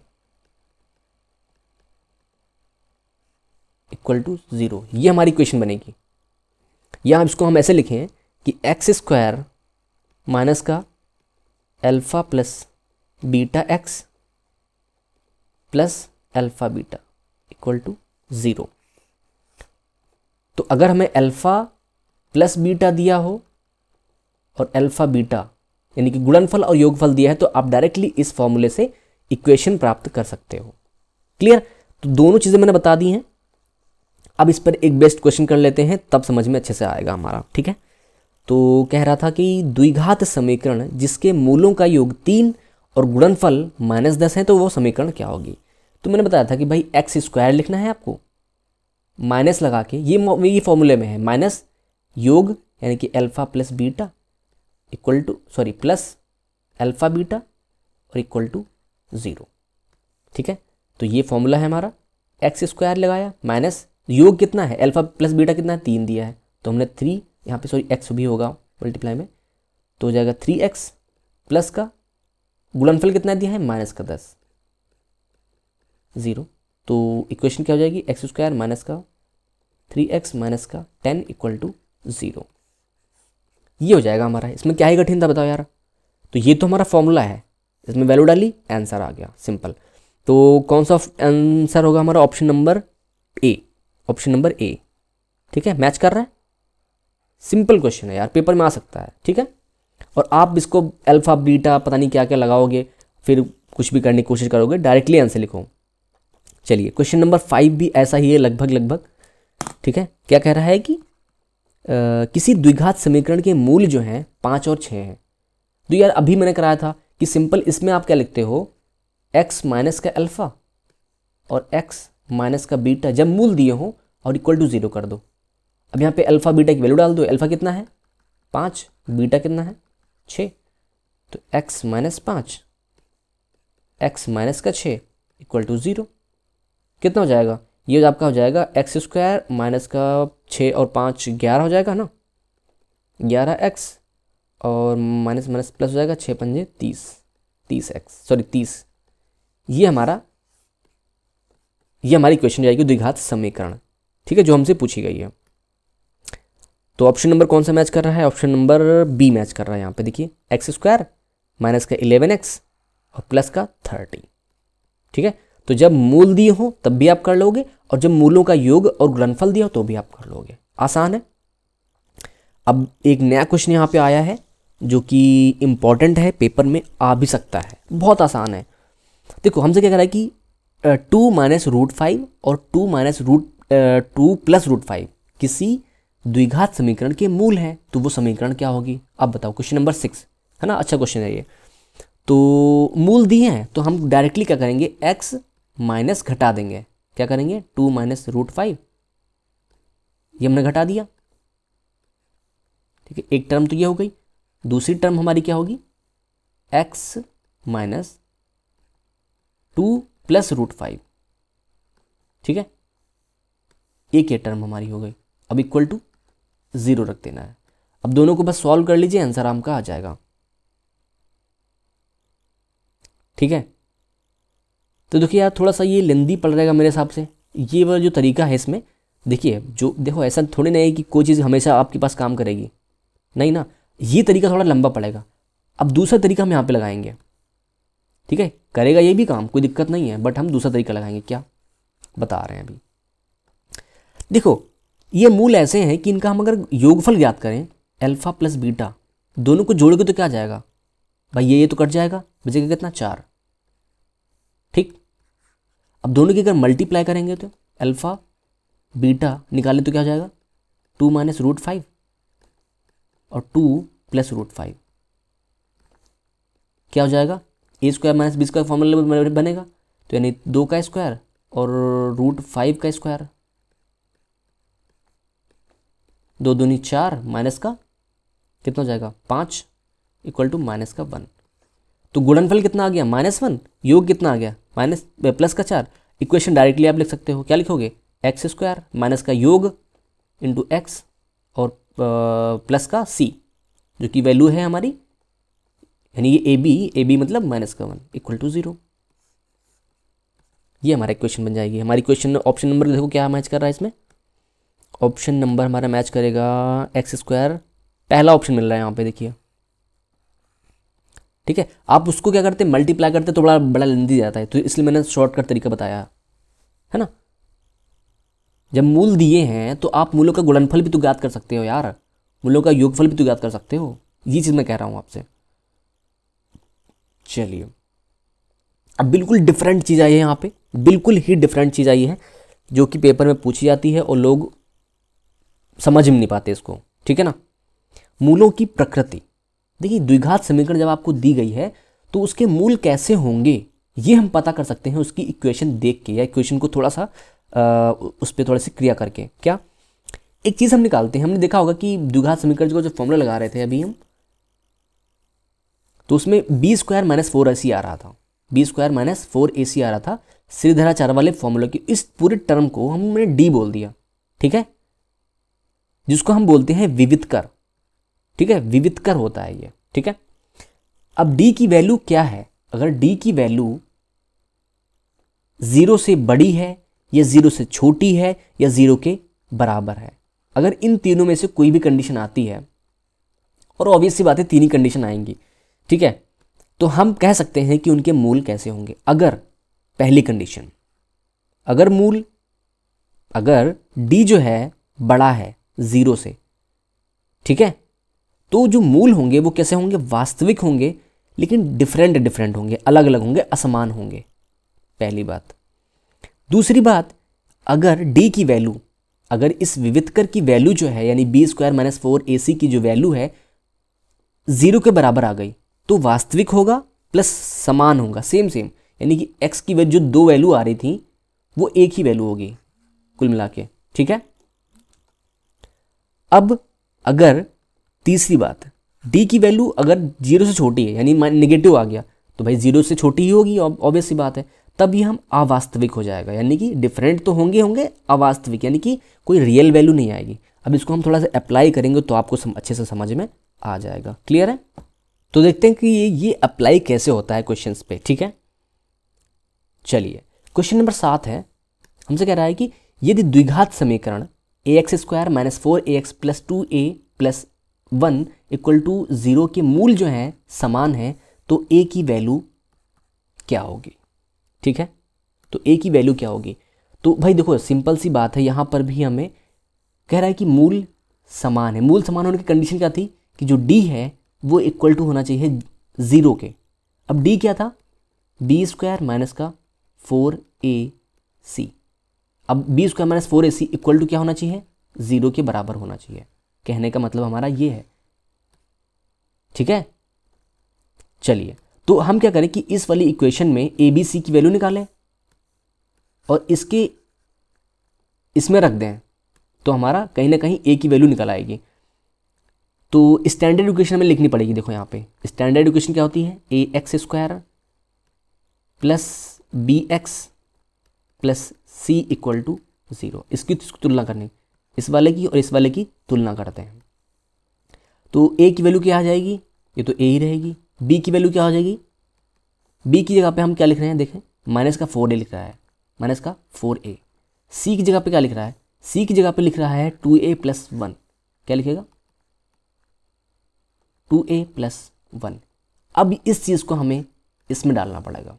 इक्वल टू ज़ीरो ये हमारी इक्वेशन बनेगी या इसको हम ऐसे लिखें कि एक्स स्क्वायर माइनस का alpha plus beta x plus alpha beta equal to zero तो अगर हमें अल्फ़ा प्लस बीटा दिया हो और अल्फ़ा बीटा यानी कि गुणनफल और योगफल दिया है तो आप डायरेक्टली इस फॉर्मूले से इक्वेशन प्राप्त कर सकते हो क्लियर तो दोनों चीज़ें मैंने बता दी हैं अब इस पर एक बेस्ट क्वेश्चन कर लेते हैं तब समझ में अच्छे से आएगा हमारा ठीक है तो कह रहा था कि द्विघात समीकरण जिसके मूलों का योग तीन और गुणनफल माइनस दस है तो वो समीकरण क्या होगी तो मैंने बताया था कि भाई एक्स स्क्वायर लिखना है आपको माइनस लगा के ये ये फॉर्मूले में है माइनस योग यानी कि alpha plus beta equal to sorry plus alpha beta और इक्वल टू ज़ीरो ठीक है तो ये फॉर्मूला है हमारा एक्स स्क्वायर लगाया माइनस योग कितना है अल्फा प्लस बीटा कितना है तीन दिया है तो हमने थ्री यहाँ पे सॉरी एक्स भी होगा मल्टीप्लाई में तो हो जाएगा थ्री एक्स प्लस का गुणनफल कितना दिया है माइनस का दस ज़ीरो तो इक्वेशन क्या हो जाएगी एक्स स्क्वायर माइनस का थ्री एक्स माइनस का टेन इक्वल टू ज़ीरो ये हो जाएगा हमारा इसमें क्या ही कठिन था बताओ यार तो ये तो हमारा फॉर्मूला है इसमें वैल्यू डाली आंसर आ गया सिंपल तो कौन सा आंसर होगा हमारा option number A option number A ठीक है मैच कर रहा है सिंपल क्वेश्चन है यार पेपर में आ सकता है ठीक है और आप इसको अल्फा बीटा पता नहीं क्या क्या लगाओगे फिर कुछ भी करने की कोशिश करोगे डायरेक्टली आंसर लिखो चलिए क्वेश्चन नंबर फाइव भी ऐसा ही है लगभग लगभग ठीक है क्या कह रहा है कि आ, किसी द्विघात समीकरण के मूल जो हैं पाँच और छः हैं तो यार अभी मैंने कराया था कि सिंपल इसमें आप क्या लिखते हो एक्स माइनस का अल्फ़ा और एक्स माइनस का बीटा जब मूल दिए हों और इक्वल टू ज़ीरो कर दो अब यहाँ पे अल्फ़ा बीटा की वैल्यू डाल दो अल्फ़ा कितना है पाँच बीटा कितना है छः तो एक्स माइनस पाँच एक्स माइनस का छः इक्वल टू ज़ीरो कितना हो जाएगा ये आपका हो जाएगा एक्स स्क्वायर माइनस का छः और पाँच ग्यारह हो जाएगा ना ग्यारह एक्स और माइनस माइनस प्लस हो जाएगा छः पंजे तीस तीस एक्स सॉरी तीस ये हमारा ये हमारी क्वेश्चन जाएगी द्विघात समीकरण ठीक है जो हमसे पूछी गई है तो ऑप्शन नंबर कौन सा मैच कर रहा है ऑप्शन नंबर बी मैच कर रहा है यहाँ पे देखिए एक्स स्क्वायर माइनस का इलेवन एक्स और प्लस का थर्टी ठीक है तो जब मूल दिए हों तब भी आप कर लोगे और जब मूलों का योग और गुणनफल दिया हो तो भी आप कर लोगे आसान है अब एक नया क्वेश्चन यहाँ पे आया है जो कि इम्पॉर्टेंट है पेपर में आ भी सकता है बहुत आसान है देखो हमसे क्या कह रहा है कि टू माइनस रूट फाइव और two minus root two plus root five किसी द्विघात समीकरण के मूल हैं तो वो समीकरण क्या होगी अब बताओ क्वेश्चन नंबर सिक्स है ना अच्छा क्वेश्चन है ये तो मूल दिए हैं तो हम डायरेक्टली क्या करेंगे एक्स माइनस घटा देंगे क्या करेंगे टू माइनस रूट फाइव ये हमने घटा दिया ठीक है एक टर्म तो ये हो गई दूसरी टर्म हमारी क्या होगी x minus two plus root five ठीक है एक ये टर्म हमारी हो गई अब इक्वल टू ज़ीरो रख देना है अब दोनों को बस सॉल्व कर लीजिए आंसर आम का आ जाएगा ठीक है तो देखिए यार थोड़ा सा ये लेंदी पड़ रहेगा मेरे हिसाब से ये वाला जो तरीका है इसमें देखिए जो देखो ऐसा थोड़ी नहीं है कि कोई चीज़ हमेशा आपके पास काम करेगी नहीं ना ये तरीका थोड़ा लंबा पड़ेगा अब दूसरा तरीका हम यहाँ पे लगाएंगे ठीक है करेगा ये भी काम कोई दिक्कत नहीं है बट हम दूसरा तरीका लगाएंगे क्या बता रहे हैं अभी देखो ये मूल ऐसे हैं कि इनका हम अगर योगफल ज्ञात करें अल्फा प्लस बीटा दोनों को जोड़ के तो क्या जाएगा भाई ये ये तो कट जाएगा बचेगा कितना चार ठीक अब दोनों की अगर मल्टीप्लाई करेंगे तो अल्फा बीटा निकाले तो क्या हो जाएगा टू माइनस रूट फाइव और टू प्लस रूट फाइव क्या हो जाएगा a square minus b square formula बनेगा तो यानी दो का स्क्वायर और रूट फाइव का स्क्वायर दो दूनी चार माइनस का कितना हो जाएगा पाँच इक्वल टू माइनस का वन तो गुणनफल कितना आ गया माइनस वन योग कितना आ गया माइनस प्लस का चार इक्वेशन डायरेक्टली आप लिख सकते हो क्या लिखोगे एक्स स्क्वायर माइनस का योग इंटू एक्स और प्लस का सी जो कि वैल्यू है हमारी यानी ये ए बी ए बी मतलब माइनस का वन इक्वल टू ज़ीरो ये हमारा क्वेश्चन बन जाएगी हमारी क्वेश्चन ऑप्शन नंबर देखो क्या मैच कर रहा है इसमें ऑप्शन नंबर हमारा मैच करेगा एक्स स्क्वायर पहला ऑप्शन मिल रहा है यहाँ पे देखिए ठीक है आप उसको क्या करते हैं मल्टीप्लाई करते तो बड़ा बड़ा लेंदी जाता है तो इसलिए मैंने शॉर्टकट तरीका बताया है ना जब मूल दिए हैं तो आप मूलों का गुणनफल भी तो ज्ञात कर सकते हो यार मूलों का योगफल भी तो ज्ञात कर सकते हो ये चीज़ मैं कह रहा हूँ आपसे चलिए अब बिल्कुल डिफरेंट चीज़ आई है यहाँ पे बिल्कुल ही डिफरेंट चीज़ आई है जो कि पेपर में पूछी जाती है और लोग समझ में नहीं पाते इसको ठीक है ना मूलों की प्रकृति देखिए द्विघात समीकरण जब आपको दी गई है तो उसके मूल कैसे होंगे ये हम पता कर सकते हैं उसकी इक्वेशन देख के या इक्वेशन को थोड़ा सा आ, उस पर थोड़ी सी क्रिया करके क्या एक चीज़ हम निकालते हैं हमने देखा होगा कि द्विघात समीकरण का जो फॉर्मूला लगा रहे थे अभी हम तो उसमें बी स्क्वायर माइनस फोर ए सी आ रहा था बी स्क्वायर माइनस फोर ए सी आ रहा था श्रीधराचार्य वाले फॉर्मूला की इस पूरे टर्म को हमने डी बोल दिया ठीक है जिसको हम बोलते हैं विविध कर ठीक है विविध कर होता है ये ठीक है अब डी की वैल्यू क्या है अगर डी की वैल्यू ज़ीरो से बड़ी है या ज़ीरो से छोटी है या ज़ीरो के बराबर है अगर इन तीनों में से कोई भी कंडीशन आती है और ऑब्वियस सी बात है तीन ही कंडीशन आएंगी ठीक है तो हम कह सकते हैं कि उनके मूल कैसे होंगे अगर पहली कंडीशन अगर मूल अगर डी जो है बड़ा है ज़ीरो से ठीक है तो जो मूल होंगे वो कैसे होंगे वास्तविक होंगे लेकिन डिफरेंट डिफरेंट होंगे अलग अलग होंगे असमान होंगे पहली बात दूसरी बात अगर डी की वैल्यू अगर इस विविधकर की वैल्यू जो है यानी बी स्क्वायर माइनस फोर ए सी की जो वैल्यू है ज़ीरो के बराबर आ गई तो वास्तविक होगा प्लस समान होगा सेम सेम यानी कि एक्स की वैल्यू जो दो वैल्यू आ रही थी वो एक ही वैल्यू होगी कुल मिला के ठीक है अब अगर तीसरी बात डी की वैल्यू अगर जीरो से छोटी है यानी निगेटिव आ गया तो भाई जीरो से छोटी ही होगी ऑब्वियस सी बात है तब ये हम अवास्तविक हो जाएगा यानी कि डिफरेंट तो होंगे होंगे अवास्तविक यानी कि कोई रियल वैल्यू नहीं आएगी अब इसको हम थोड़ा सा अप्लाई करेंगे तो आपको सम, अच्छे से समझ में आ जाएगा क्लियर है तो देखते हैं कि ये ये अप्लाई कैसे होता है क्वेश्चन पे ठीक है चलिए क्वेश्चन नंबर सात है हमसे कह रहा है कि यदि द्विघात समीकरण ए x square minus four a x plus two a plus one equal to zero के मूल जो हैं समान हैं तो ए की वैल्यू क्या होगी ठीक है तो ए की वैल्यू क्या होगी तो भाई देखो सिंपल सी बात है यहाँ पर भी हमें कह रहा है कि मूल समान है मूल समान होने की कंडीशन क्या थी कि जो डी है वो इक्वल टू होना चाहिए ज़ीरो के अब डी क्या था बी स्क्वायर माइनस का फोर ए सी अब b square minus four A C equal to क्या होना चाहिए ज़ीरो के बराबर होना चाहिए कहने का मतलब हमारा ये है ठीक है चलिए तो हम क्या करें कि इस वाली इक्वेशन में ए बी सी की वैल्यू निकालें और इसके इसमें रख दें तो हमारा कहीं ना कहीं ए की वैल्यू निकल आएगी तो स्टैंडर्ड इक्वेशन हमें लिखनी पड़ेगी देखो यहाँ पे स्टैंडर्ड इक्वेशन क्या होती है ए x square plus B x plus C equal to zero इसकी तुलना करनी इस वाले की और इस वाले की तुलना करते हैं तो ए की वैल्यू क्या आ जाएगी ये तो ए ही रहेगी बी की वैल्यू क्या हो जाएगी बी की जगह पे हम क्या लिख रहे हैं देखें माइनस का फोर ए लिख रहा है माइनस का फोर ए सी की जगह पे क्या लिख रहा है सी की जगह पे लिख रहा है टू ए प्लस वन क्या लिखेगा टू ए प्लस वन अब इस चीज़ को हमें इसमें डालना पड़ेगा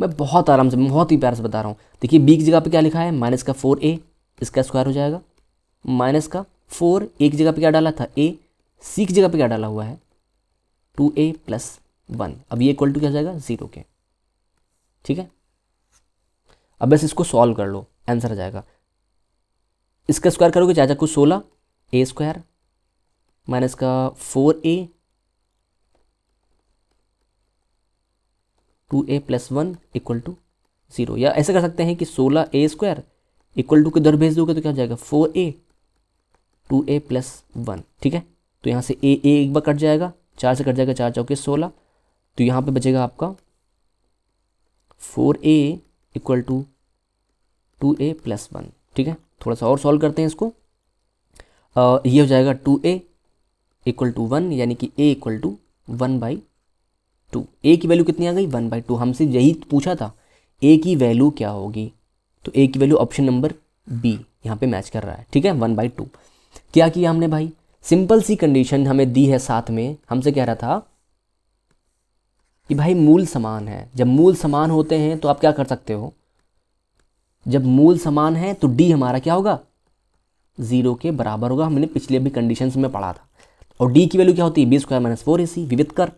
मैं बहुत आराम से बहुत ही प्यार से बता रहा हूँ देखिए बी की जगह पे क्या लिखा है माइनस का फोर ए इसका स्क्वायर हो जाएगा माइनस का फोर ए की जगह पे क्या डाला था ए सी की जगह पे क्या डाला हुआ है टू ए प्लस वन अब ये इक्वल टू क्या हो जाएगा जीरो के ठीक है अब बस इसको सॉल्व कर लो आंसर आ जाएगा इसका स्क्वायर करोगे चाहे कुछ सोलह ए स्क्वायर माइनस का four a two a plus one equal to zero या ऐसा कर सकते हैं कि सोलह ए स्क्वायर इक्वल टू के दर भेज दोगे तो क्या हो जाएगा four a two a plus one ठीक है तो यहाँ से ए ए एक बार कट जाएगा चार से कट जाएगा चार चौके सोलह तो यहाँ पे बचेगा आपका four a equal to two a plus one ठीक है थोड़ा सा और सॉल्व करते हैं इसको आ, ये हो जाएगा two a equal to one यानी कि a equal to one by two a की वैल्यू कितनी आ गई वन बाई टू हमसे यही पूछा था ए की वैल्यू क्या होगी तो ए की वैल्यू ऑप्शन नंबर बी यहाँ पे मैच कर रहा है ठीक है वन बाई टू क्या किया हमने भाई सिंपल सी कंडीशन हमें दी है साथ में हमसे कह रहा था कि भाई मूल समान है जब मूल समान होते हैं तो आप क्या कर सकते हो जब मूल समान है तो डी हमारा क्या होगा ज़ीरो के बराबर होगा हमने पिछले भी कंडीशन में पढ़ा था और डी की वैल्यू क्या होती है बी स्क्वायर माइनस फोर ए सी विविध कर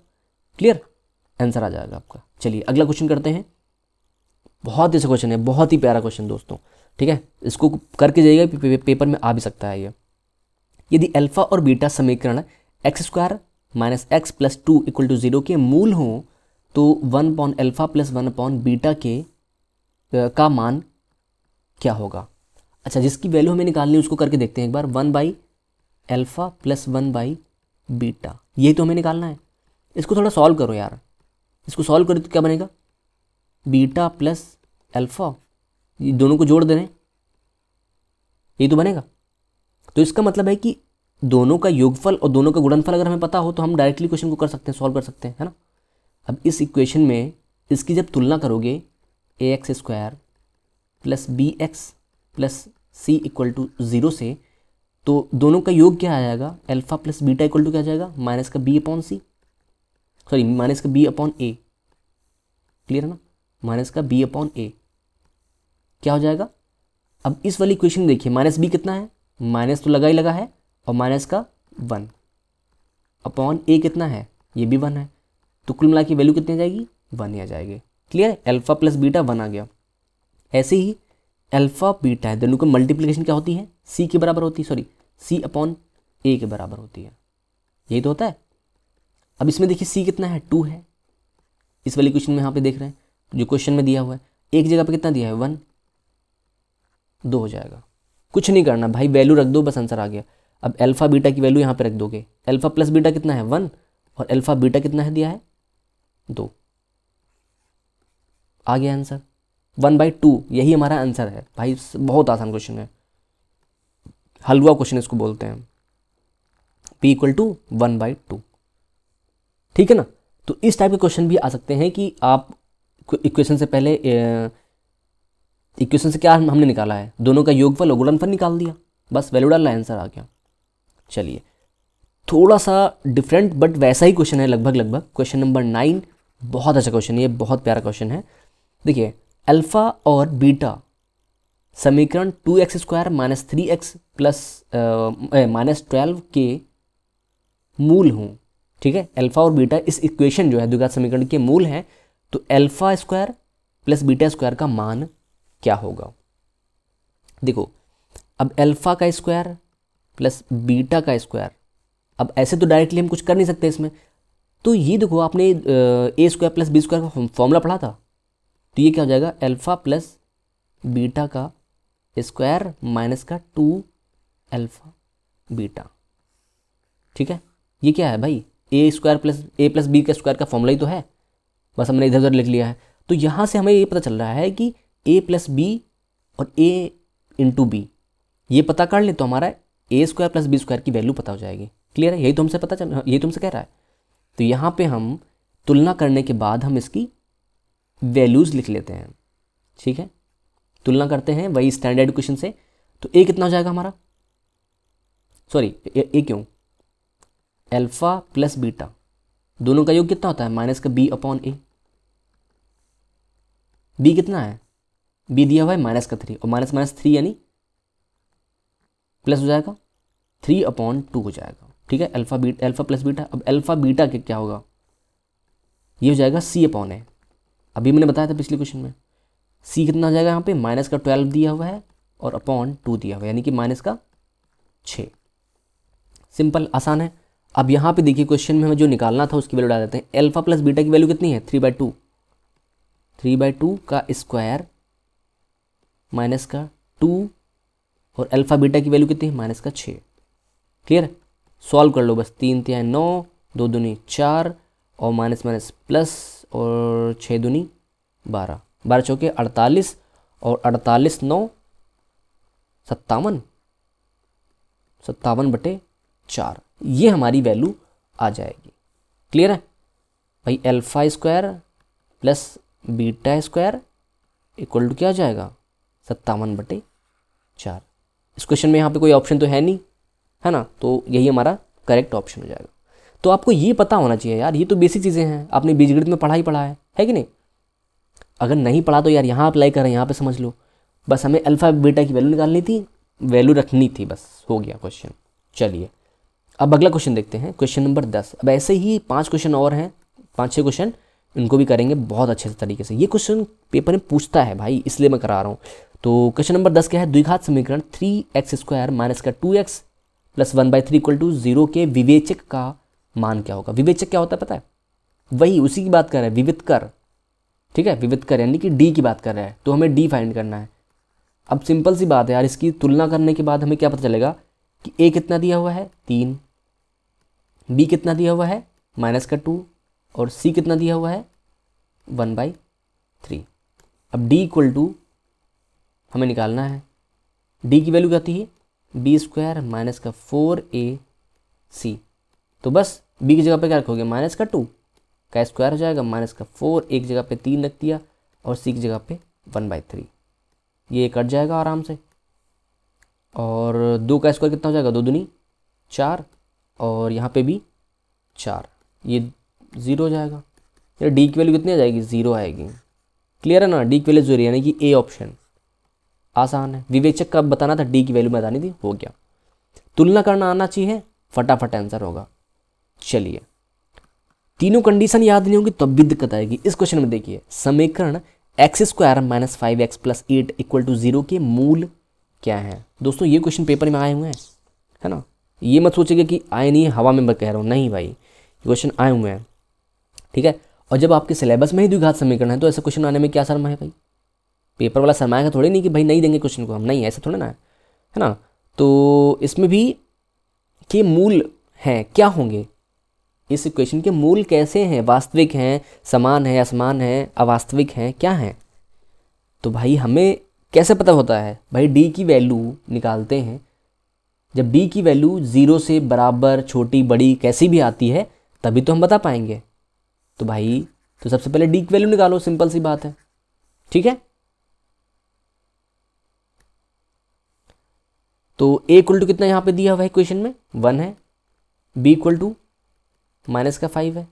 क्लियर आंसर आ जाएगा आपका चलिए अगला क्वेश्चन करते हैं बहुत ही अच्छा क्वेश्चन है बहुत ही प्यारा क्वेश्चन दोस्तों ठीक है इसको करके जाइएगा पे, पेपर में आ भी सकता है ये यदि अल्फा और बीटा समीकरण x square minus x plus two equal to zero के मूल हों तो one upon alpha plus one upon beta के का मान क्या होगा अच्छा जिसकी वैल्यू हमें निकालनी है उसको करके देखते हैं एक बार one by alpha plus one by beta ये तो हमें निकालना है इसको थोड़ा सॉल्व करो यार इसको सॉल्व करो तो क्या बनेगा बीटा प्लस अल्फ़ा ये दोनों को जोड़ दे रहे ये तो बनेगा तो इसका मतलब है कि दोनों का योगफल और दोनों का गुणनफल अगर हमें पता हो तो हम डायरेक्टली क्वेश्चन को कर सकते हैं सॉल्व कर सकते हैं है ना अब इस इक्वेशन में इसकी जब तुलना करोगे a x square plus B x plus C equal to zero से तो दोनों का योग क्या आ जाएगा alpha plus beta equal to क्या आ जाएगा माइनस का B upon c sorry minus का बी अपॉन ए क्लियर है ना माइनस का बी अपॉन ए क्या हो जाएगा अब इस वाली क्वेश्चन देखिए माइनस बी कितना है माइनस तो लगा ही लगा है और माइनस का वन अपॉन ए कितना है ये भी वन है तो कुल मिला की वैल्यू कितनी आ जाएगी वन ही आ जाएगी क्लियर है अल्फा प्लस बीटा वन आ गया ऐसे ही अल्फ़ा बीटा है दोनों की मल्टीप्लीकेशन क्या होती है सी के बराबर होती है सॉरी सी अपॉन ए के बराबर होती है यही तो होता है अब इसमें देखिए सी कितना है टू है इस वाली क्वेश्चन में यहाँ पे देख रहे हैं जो क्वेश्चन में दिया हुआ है एक जगह पे कितना दिया है वन दो हो जाएगा कुछ नहीं करना भाई वैल्यू रख दो बस आंसर आ गया अब अल्फ़ा बीटा की वैल्यू यहाँ पे रख दोगे अल्फ़ा प्लस बीटा कितना है वन और अल्फ़ा बीटा कितना है दिया है दो आ गया आंसर वन बाई टू यही हमारा आंसर है भाई बहुत आसान क्वेश्चन है हलवा क्वेश्चन इसको बोलते हैं p equal to one by two ठीक है ना तो इस टाइप के क्वेश्चन भी आ सकते हैं कि आप इक्वेशन से पहले इक्वेशन से क्या हमने निकाला है दोनों का योगफल और गुणनफल निकाल दिया बस वैल्यू डाल आंसर आ गया चलिए थोड़ा सा डिफरेंट बट वैसा ही क्वेश्चन है लगभग लगभग क्वेश्चन नंबर नाइन बहुत अच्छा क्वेश्चन है ये बहुत प्यारा क्वेश्चन है देखिए अल्फ़ा और बीटा समीकरण two x square minus three x plus minus twelve के मूल हों ठीक है अल्फ़ा और बीटा इस इक्वेशन जो है द्विघात समीकरण के मूल हैं तो alpha square plus beta square का मान क्या होगा देखो अब अल्फ़ा का स्क्वायर प्लस बीटा का स्क्वायर अब ऐसे तो डायरेक्टली हम कुछ कर नहीं सकते इसमें तो ये देखो आपने a square plus b square का फॉर्मूला पढ़ा था तो ये क्या हो जाएगा अल्फ़ा प्लस बीटा का स्क्वायर माइनस का टू अल्फ़ा बीटा ठीक है ये क्या है भाई a square plus A plus b का स्क्वायर का फॉर्मूला ही तो है बस हमने इधर उधर लिख लिया है तो यहाँ से हमें ये पता चल रहा है कि ए प्लस बी और ए इंटू बी ये पता कर ले तो हमारा a square plus b square की वैल्यू पता हो जाएगी क्लियर है यही तो हमसे पता चल यही तुमसे तो कह रहा है तो यहाँ पे हम तुलना करने के बाद हम इसकी वैल्यूज़ लिख लेते हैं ठीक है तुलना करते हैं वही स्टैंडर्ड क्वेश्चन से तो ए कितना हो जाएगा हमारा सॉरी ए, क्यों अल्फ़ा प्लस बीटा दोनों का योग कितना होता है माइनस का बी अपॉन ए बी कितना है बी दिया हुआ है माइनस का थ्री और माइनस माइनस थ्री यानी प्लस हो जाएगा थ्री अपॉन टू हो जाएगा ठीक है alpha beta alpha plus beta अब अल्फ़ा बीटा के क्या होगा ये हो जाएगा सी अपॉन ए अभी मैंने बताया था पिछले क्वेश्चन में सी कितना आ जाएगा यहाँ पे माइनस का ट्वेल्व दिया हुआ है और अपॉन टू दिया हुआ है यानी कि माइनस का छः सिंपल आसान है अब यहाँ पे देखिए क्वेश्चन में हमें जो निकालना था उसकी वैल्यू डाल देते हैं एल्फा प्लस बीटा की वैल्यू कितनी है three by two three by two का स्क्वायर माइनस का टू और अल्फा बीटा की वैल्यू कितनी है माइनस का छः क्लियर सॉल्व कर लो बस तीन तिहाई नौ दो दूनी चार और माइनस माइनस प्लस और छः दुनी बारह बारह चौके अड़तालीस और अड़तालीस नौ सत्तावन सत्तावन बटे चार ये हमारी वैल्यू आ जाएगी क्लियर है भाई alpha square plus beta square equal to क्या जाएगा सत्तावन बटे चार इस क्वेश्चन में यहाँ पे कोई ऑप्शन तो है नहीं है ना तो यही हमारा करेक्ट ऑप्शन हो जाएगा तो आपको ये पता होना चाहिए यार ये तो बेसिक चीज़ें हैं आपने बीजगणित में पढ़ा ही पढ़ा है है कि नहीं अगर नहीं पढ़ा तो यार यहाँ अप्लाई करें यहाँ पे समझ लो बस हमें अल्फ़ा बीटा की वैल्यू निकालनी थी वैल्यू रखनी थी बस हो गया क्वेश्चन चलिए अब अगला क्वेश्चन देखते हैं क्वेश्चन नंबर दस अब ऐसे ही पाँच क्वेश्चन और हैं पाँच छः क्वेश्चन इनको भी करेंगे बहुत अच्छे से तरीके से ये क्वेश्चन पेपर में पूछता है भाई इसलिए मैं करा रहा हूँ तो क्वेश्चन नंबर दस क्या है द्विघात समीकरण थ्री एक्स स्क्वायर माइनस का two x plus one by three equal to zero के विवेचक का मान क्या होगा विवेचक क्या होता है पता है वही उसी की बात कर रहा है विविध कर ठीक है विविध कर यानी कि डी की बात कर रहा है तो हमें डी फाइंड करना है अब सिंपल सी बात है यार इसकी तुलना करने के बाद हमें क्या पता चलेगा कि ए कितना दिया हुआ है तीन बी कितना दिया हुआ है माइनस का टू और सी कितना दिया हुआ है वन बाई थ्री अब डी इक्वल टू हमें निकालना है डी की वैल्यू क्या आती है बी स्क्वायर माइनस का फोर ए सी तो बस बी की जगह पे क्या रखोगे माइनस का टू का स्क्वायर हो जाएगा माइनस का फोर एक जगह पे तीन रख दिया और सी की जगह पे वन बाई थ्री ये कट जाएगा आराम से और दो का स्क्वायर कितना हो जाएगा दो दुनी चार और यहाँ पे भी चार ये ज़ीरो हो जाएगा यार डी की वैल्यू कितनी आ जाएगी ज़ीरो आएगी क्लियर है ना डी की वैल्यू ज़रूरी यानी कि ए ऑप्शन आसान है विवेचक का बताना था डी की वैल्यू बतानी थी हो गया तुलना करना आना चाहिए फटाफट आंसर होगा चलिए तीनों कंडीशन याद नहीं होगी तब भी दिक्कत आएगी इस क्वेश्चन में देखिए समीकरण x square minus five x plus eight equal to zero के मूल क्या है दोस्तों ये क्वेश्चन पेपर में आए हुए हैं है ना ये मत सोचेगा कि आए नहीं हवा में मैं कह रहा हूँ नहीं भाई क्वेश्चन आए हुए हैं ठीक है और जब आपके सिलेबस में ही द्विघात समीकरण है तो ऐसा क्वेश्चन आने में क्या शर्मा है भाई पेपर वाला सरमाया थोड़ी नहीं कि भाई नहीं देंगे क्वेश्चन को हम नहीं ऐसा थोड़ा ना है ना तो इसमें भी के मूल हैं क्या होंगे इस इक्वेशन के मूल कैसे हैं वास्तविक हैं समान है असमान है अवास्तविक हैं क्या हैं तो भाई हमें कैसे पता होता है भाई डी की वैल्यू निकालते हैं जब डी की वैल्यू ज़ीरो से बराबर छोटी बड़ी कैसी भी आती है तभी तो हम बता पाएंगे तो भाई तो सबसे पहले डी की वैल्यू निकालो सिंपल सी बात है ठीक है तो ए इक्वल टू कितना यहाँ पे दिया हुआ है क्वेश्चन में वन है बी इक्वल टू तो माइनस का फाइव है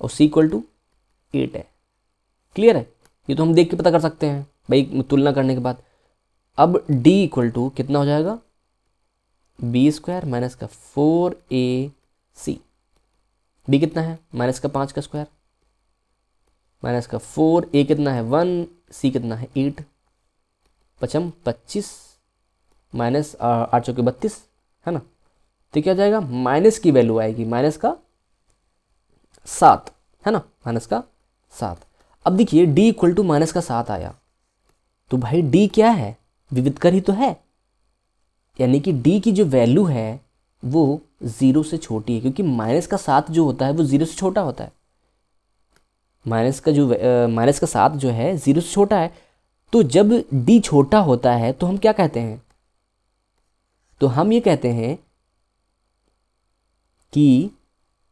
और सी इक्वल टू एट है क्लियर है ये तो हम देख के पता कर सकते हैं भाई तुलना करने के बाद अब डी इक्वल टू कितना हो जाएगा बी स्क्वायर माइनस का फोर ए सी बी कितना है माइनस का पाँच का स्क्वायर माइनस का फोर ए कितना है वन सी कितना है एट पचम पच्चीस माइनस आठ सौ के बत्तीस है ना तो क्या जाएगा माइनस की वैल्यू आएगी माइनस का सात है ना माइनस का सात अब देखिए d इक्वल टू माइनस का सात आया तो भाई d क्या है विविधकर ही तो है यानी कि d की जो वैल्यू है वो ज़ीरो से छोटी है क्योंकि माइनस का सात जो होता है वो ज़ीरो से छोटा होता है माइनस का जो माइनस का सात जो है ज़ीरो से छोटा है तो जब d छोटा होता है तो हम क्या कहते हैं तो हम ये कहते हैं कि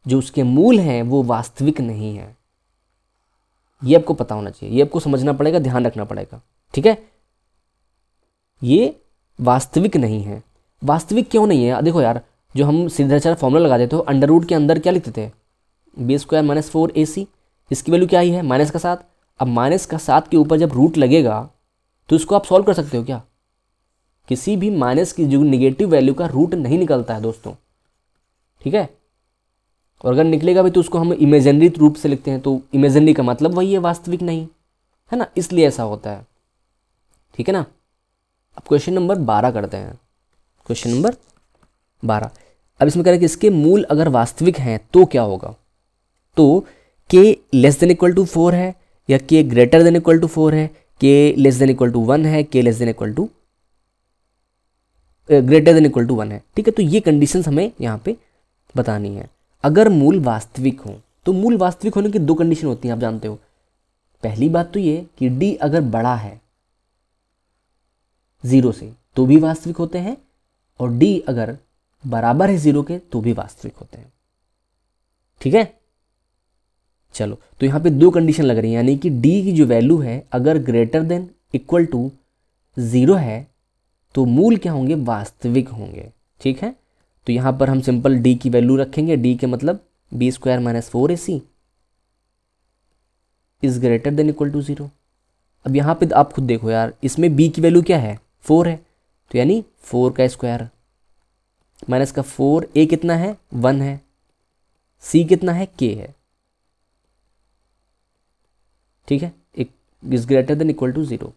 जो उसके मूल हैं वो वास्तविक नहीं है ये आपको पता होना चाहिए ये आपको समझना पड़ेगा ध्यान रखना पड़ेगा ठीक है ये वास्तविक नहीं है वास्तविक क्यों नहीं है देखो यार जो हम सीधाचार फॉर्मूला लगा देते हो अंडर रूट के अंदर क्या लिखते थे बी स्क्वायर माइनस फोर ए सी इसकी वैल्यू क्या ही है माइनस का साथ अब माइनस का साथ के ऊपर जब रूट लगेगा तो इसको आप सॉल्व कर सकते हो क्या किसी भी माइनस की जो निगेटिव वैल्यू का रूट नहीं निकलता है दोस्तों ठीक है और अगर निकलेगा भी तो उसको हम इमेजनरी रूप से लिखते हैं तो इमेजनरी का मतलब वही है वास्तविक नहीं है ना इसलिए ऐसा होता है ठीक है ना अब क्वेश्चन नंबर बारह करते हैं क्वेश्चन नंबर बारह अब इसमें कह रहे हैं कि इसके मूल अगर वास्तविक हैं तो क्या होगा तो k less than equal to four है या k greater than equal to four है k less than equal to one है k less than equal to greater than equal to one है ठीक है तो ये कंडीशन हमें यहाँ पे बतानी है अगर मूल वास्तविक हो तो मूल वास्तविक होने की दो कंडीशन होती हैं आप जानते हो पहली बात तो ये कि डी अगर बड़ा है ज़ीरो से तो भी वास्तविक होते हैं और डी अगर बराबर है ज़ीरो के तो भी वास्तविक होते हैं ठीक है चलो तो यहां पे दो कंडीशन लग रही है यानी कि डी की जो वैल्यू है अगर greater than equal to zero है तो मूल क्या होंगे वास्तविक होंगे ठीक है तो यहाँ पर हम सिंपल डी की वैल्यू रखेंगे डी के मतलब b square minus four A c is greater than equal to zero अब यहाँ पे आप खुद देखो यार इसमें बी की वैल्यू क्या है फोर है तो यानी फोर का स्क्वायर माइनस का फोर ए कितना है वन है सी कितना है के है ठीक है एक is greater than equal to zero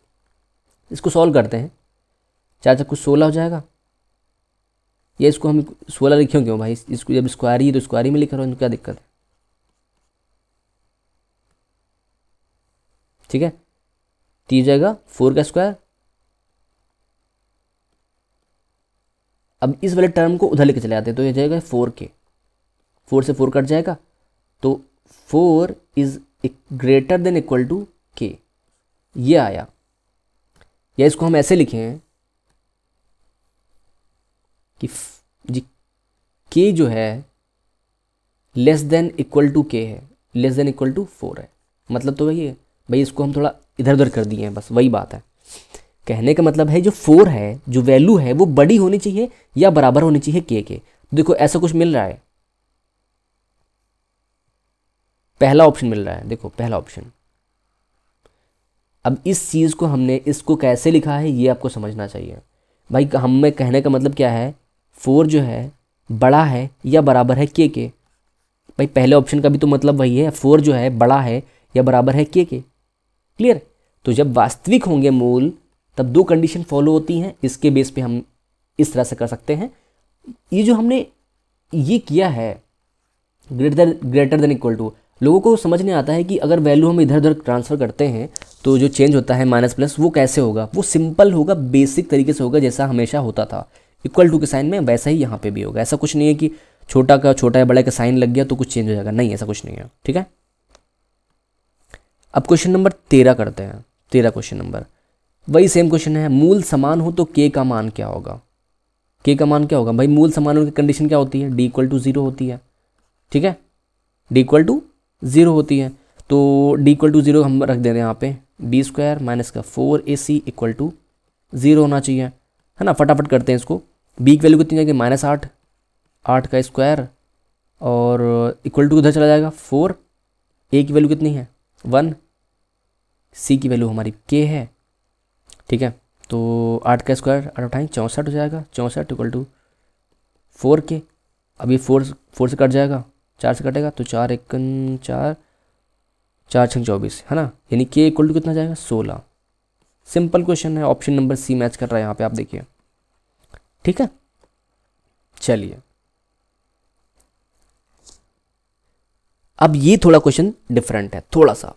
इसको सॉल्व करते हैं चार चार कुछ सोलह हो जाएगा ये इसको हम सोलह लिखे क्यों भाई इसको जब स्क्वायर ही तो स्क्वायर ही में लिख रहा हूँ तो क्या दिक्कत है ठीक है तीन जाएगा फोर का स्क्वायर अब इस वाले टर्म को उधर लेके चले आते हैं तो ये जाएगा फोर के फोर से फोर कट जाएगा तो four is greater than equal to के ये आया या इसको हम ऐसे लिखे हैं कि जी के जो है लेस देन इक्वल टू के है less than equal to four है मतलब तो वही है भाई इसको हम थोड़ा इधर उधर कर दिए हैं बस वही बात है कहने का मतलब है जो फोर है जो वैल्यू है वो बड़ी होनी चाहिए या बराबर होनी चाहिए के के देखो ऐसा कुछ मिल रहा है पहला ऑप्शन मिल रहा है देखो पहला ऑप्शन अब इस चीज़ को हमने इसको कैसे लिखा है ये आपको समझना चाहिए भाई हमें कहने का मतलब क्या है फोर जो है बड़ा है या बराबर है के के भाई पहले ऑप्शन का भी तो मतलब वही है फोर जो है बड़ा है या बराबर है के के क्लियर तो जब वास्तविक होंगे मूल तब दो कंडीशन फॉलो होती हैं इसके बेस पे हम इस तरह से कर सकते हैं ये जो हमने ये किया है greater greater than equal to लोगों को समझने आता है कि अगर वैल्यू हम इधर उधर ट्रांसफ़र करते हैं तो जो चेंज होता है माइनस प्लस वो कैसे होगा वो सिंपल होगा बेसिक तरीके से होगा जैसा हमेशा होता था इक्वल टू के साइन में वैसा ही यहाँ पे भी होगा ऐसा कुछ नहीं है कि छोटा का छोटा या बड़ा का साइन लग गया तो कुछ चेंज हो जाएगा नहीं ऐसा कुछ नहीं है ठीक है अब क्वेश्चन नंबर तेरह करते हैं तेरह क्वेश्चन नंबर वही सेम क्वेश्चन है मूल समान हो तो के का मान क्या होगा के का मान क्या होगा भाई मूल समान होने की कंडीशन क्या होती है डी इक्वल टू जीरो होती है ठीक है डी इक्वल टू जीरो होती है तो डी इक्वल टू जीरो हम रख दे रहे हैं यहाँ पे बी स्क्वायर माइनस का four A C equal to zero होना चाहिए है ना फटाफट करते हैं इसको बी की वैल्यू कितनी जाएगी माइनस आठ आठ का स्क्वायर और इक्वल टू उधर चला जाएगा फोर ए की वैल्यू कितनी है वन सी की वैल्यू हमारी के है ठीक है तो आठ का स्क्वायर आठ अठाई चौंसठ हो जाएगा चौंसठ इक्वल टू फोर के अब ये फोर फोर से कट जाएगा चार से कटेगा तो चार एक चार चार छः चौबीस है ना यानी के इक्वल टू कितना जाएगा सोलह सिंपल क्वेश्चन है ऑप्शन नंबर सी मैच कर रहा है यहाँ पे आप देखिए ठीक है चलिए अब ये थोड़ा क्वेश्चन डिफरेंट है थोड़ा सा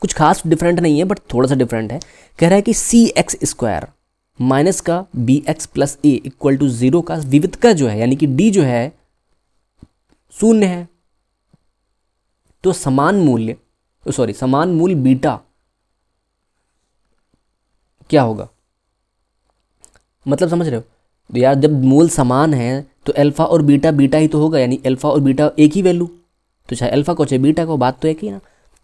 कुछ खास डिफरेंट नहीं है बट थोड़ा सा डिफरेंट है कह रहा है कि सी एक्स स्क्वायर माइनस का B x plus A equal to zero का विविध का जो है यानी कि डी जो है शून्य है तो समान मूल्य सॉरी समान मूल बीटा क्या होगा मतलब समझ रहे हो तो यार जब मूल समान है तो अल्फ़ा और बीटा बीटा ही तो होगा यानी अल्फ़ा और बीटा एक ही वैल्यू तो चाहे अल्फ़ा को चाहे बीटा को बात तो एक ही ना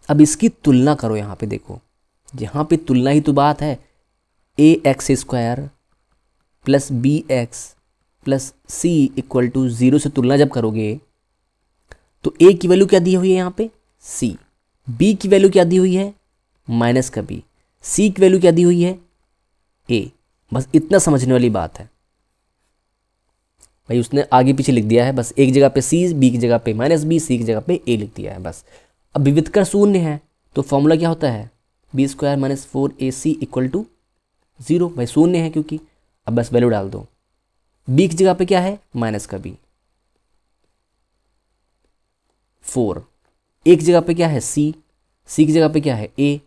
अब इसकी तुलना करो यहाँ पे देखो यहाँ पे तुलना ही तो बात है ए x square plus B x plus C equal to zero से तुलना जब करोगे तो ए की वैल्यू क्या दी हुई है यहाँ पे सी बी की वैल्यू क्या दी हुई है माइनस का बी सी की वैल्यू क्या दी हुई है ए बस इतना समझने वाली बात है भाई उसने आगे पीछे लिख दिया है बस एक जगह पे सी बी की जगह पे माइनस बी सी की जगह पे ए लिख दिया है बस अब विविधकर शून्य है तो फॉर्मूला क्या होता है B square minus four A C equal to zero भाई शून्य है क्योंकि अब बस वैल्यू डाल दो बी की जगह पे क्या है माइनस का बी फोर एक जगह पे क्या है सी सी की जगह पे क्या है ए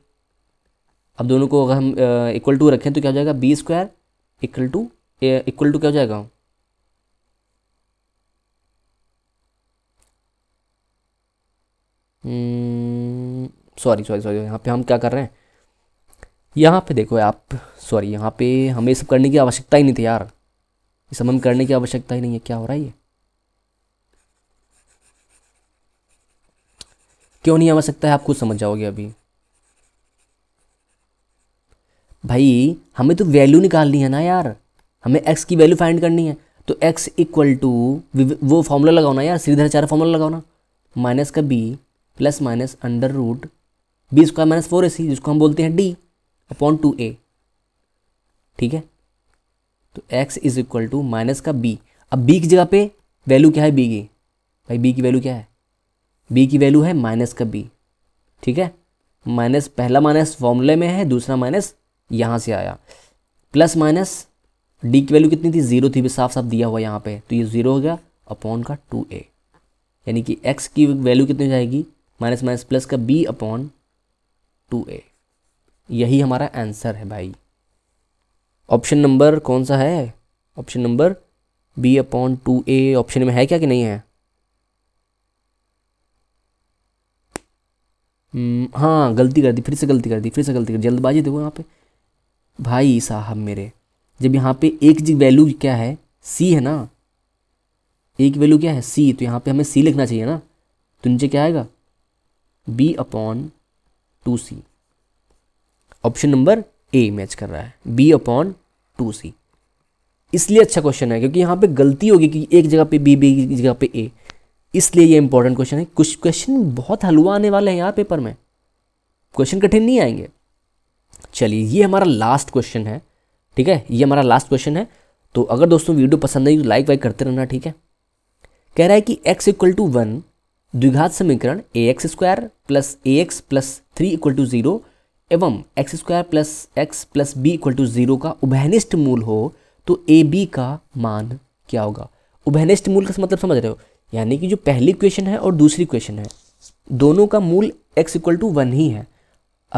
अब दोनों को अगर हम इक्वल टू रखें तो क्या हो जाएगा B square equal to equal to क्या हो जाएगा सॉरी सॉरी सॉरी यहाँ पे हम क्या कर रहे हैं यहाँ पे देखो आप सॉरी यहाँ पे हमें सब करने की आवश्यकता ही नहीं थी यार ये सब हम करने की आवश्यकता ही नहीं है क्या हो रहा है ये क्यों नहीं आवश्यकता है आप खुद समझ जाओगे अभी भाई हमें तो वैल्यू निकालनी है ना यार हमें एक्स की वैल्यू फाइंड करनी है तो एक्स इक्वल टू वो फॉर्मूला लगाओ ना यार सीधे चार फॉर्मूला लगाओ ना माइनस का B plus minus under root B square minus four ए सी जिसको हम बोलते हैं डी अपॉन टू ए ठीक है तो X is equal to minus का बी अब बी की जगह पे वैल्यू क्या है बी की भाई बी की वैल्यू क्या है बी की वैल्यू है माइनस का बी ठीक है माइनस पहला माइनस फॉर्मूले में है दूसरा माइनस यहाँ से आया प्लस माइनस डी की वैल्यू कितनी थी जीरो थी भी साफ साफ दिया हुआ यहाँ पे तो ये जीरो हो गया अपॉन का टू ए यानी कि एक्स की वैल्यू कितनी हो जाएगी माइनस माइनस प्लस का बी अपॉन टू ए यही हमारा आंसर है भाई ऑप्शन नंबर कौन सा है option number B upon two A option में है क्या कि नहीं है हम्म, हाँ गलती कर दी फिर से गलती कर दी फिर से गलती कर जल्दबाजी देखो यहाँ पे भाई साहब मेरे जब यहाँ पे एक जी वैल्यू क्या है सी है ना एक वैल्यू क्या है सी तो यहाँ पे हमें सी लिखना चाहिए ना तो नीचे क्या आएगा B upon two C option number A match कर रहा है बी अपॉन टू सी इसलिए अच्छा क्वेश्चन है क्योंकि यहाँ पे गलती होगी कि एक जगह पे बी बी की जगह पे ए इसलिए ये इंपॉर्टेंट क्वेश्चन है कुछ क्वेश्चन बहुत हलवा आने वाले हैं यहाँ पेपर में क्वेश्चन कठिन नहीं आएंगे चलिए ये हमारा लास्ट क्वेश्चन है ठीक है ये हमारा लास्ट क्वेश्चन है तो अगर दोस्तों वीडियो पसंद आई तो लाइक वाइक करते रहना ठीक है कह रहा है कि एक्स इक्वल टू वन द्विघात समीकरण ए x square plus A x plus three equal to zero एवं X square plus x plus B equal to zero का उभयनिष्ठ मूल हो तो ए बी का मान क्या होगा उभयनिष्ठ मूल का मतलब समझ रहे हो यानी कि जो पहली क्वेश्चन है और दूसरी क्वेश्चन है दोनों का मूल एक्स इक्वल टू वन ही है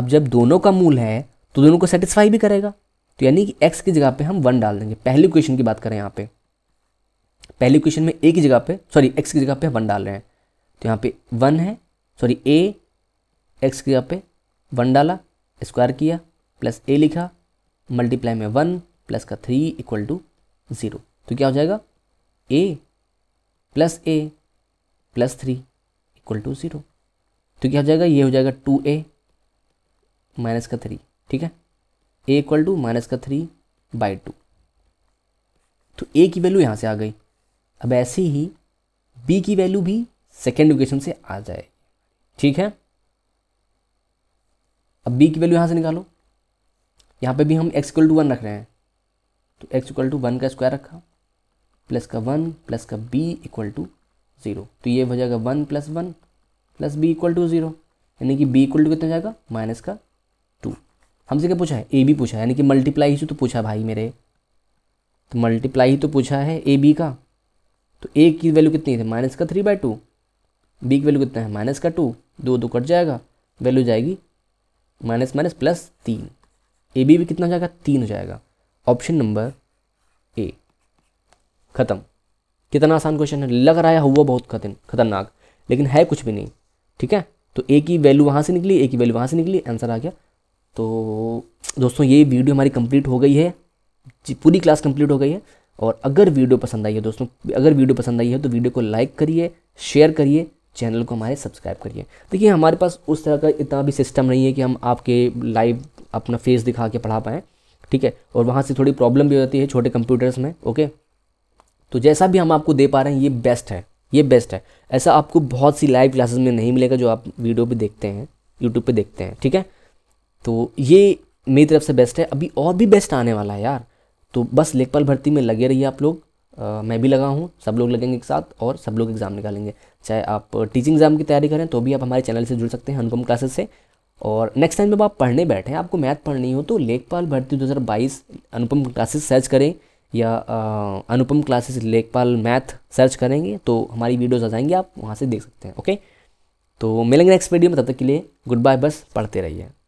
अब जब दोनों का मूल है तो दोनों को सेटिस्फाई भी करेगा तो यानी कि एक्स की जगह पे हम वन डाल देंगे पहली क्वेश्चन की बात करें यहाँ पे पहली क्वेश्चन में ए की जगह पे सॉरी एक्स की जगह पे वन डाल रहे हैं तो यहाँ पे वन है सॉरी ए एक्स की यहाँ पे वन डाला स्क्वायर किया प्लस ए लिखा मल्टीप्लाई में वन प्लस का थ्री इक्वल टू ज़ीरो तो क्या हो जाएगा ए plus A plus three equal to zero तो क्या हो जाएगा ये हो जाएगा टू ए माइनस का थ्री ठीक है ए इक्वल टू माइनस का थ्री बाई टू तो ए की वैल्यू यहाँ से आ गई अब ऐसे ही बी की वैल्यू भी सेकेंड इक्वेशन से आ जाए ठीक है अब बी की वैल्यू यहाँ से निकालो यहाँ पे भी हम एक्स इक्वल टू वन रख रहे हैं तो एक्स इक्वल टू वन का स्क्वायर रखा प्लस का वन प्लस का बी इक्वल टू ज़ीरो तो ये हो जाएगा one plus one plus B equal to zero यानी कि बी इक्वल टू कितना जाएगा माइनस का टू हमसे क्या पूछा है ए बी पूछा है यानी कि मल्टीप्लाई ही तो पूछा भाई मेरे तो मल्टीप्लाई ही तो पूछा है ए बी तो तो का तो ए की वैल्यू कितनी थी माइनस का थ्री बाई टू बी की वैल्यू कितना है माइनस का टू दो दो कट जाएगा वैल्यू जाएगी माइनस माइनस प्लस तीन ए बी भी कितना हो जाएगा तीन हो जाएगा ऑप्शन नंबर ए ख़त्म कितना आसान क्वेश्चन है लग रहा है हुआ बहुत खतन खतरनाक लेकिन है कुछ भी नहीं ठीक है तो ए की वैल्यू वहाँ से निकली ए की वैल्यू वहाँ से निकली आंसर आ गया तो दोस्तों ये वीडियो हमारी कंप्लीट हो गई है पूरी क्लास कंप्लीट हो गई है और अगर वीडियो पसंद आई है दोस्तों अगर वीडियो पसंद आई है तो वीडियो को लाइक करिए शेयर करिए चैनल को हमारे सब्सक्राइब करिए देखिए हमारे पास उस तरह का इतना भी सिस्टम नहीं है कि हम आपके लाइव अपना फेस दिखा के पढ़ा पाएँ ठीक है और वहाँ से थोड़ी प्रॉब्लम भी हो जाती है छोटे कंप्यूटर्स में ओके तो जैसा भी हम आपको दे पा रहे हैं ये बेस्ट है ये बेस्ट है ऐसा आपको बहुत सी लाइव क्लासेस में नहीं मिलेगा जो आप वीडियो पे देखते हैं यूट्यूब पे देखते हैं ठीक है तो ये मेरी तरफ से बेस्ट है अभी और भी बेस्ट आने वाला है यार तो बस लेखपाल भर्ती में लगे रहिए आप लोग आ, मैं भी लगा हूँ सब लोग लगेंगे एक साथ और सब लोग एग्ज़ाम निकालेंगे चाहे आप टीचिंग एग्ज़ाम की तैयारी करें तो भी आप हमारे चैनल से जुड़ सकते हैं अनुपम क्लासेस से और नेक्स्ट टाइम जब आप पढ़ने बैठें आपको मैथ पढ़नी हो तो लेखपाल भर्ती दो अनुपम क्लासेस सर्च करें या आ, अनुपम क्लासेस लेखपाल मैथ सर्च करेंगे तो हमारी वीडियोज़ आ जाएंगी आप वहाँ से देख सकते हैं ओके तो मिलेंगे नेक्स्ट वीडियो में तब तक के लिए गुड बाय बस पढ़ते रहिए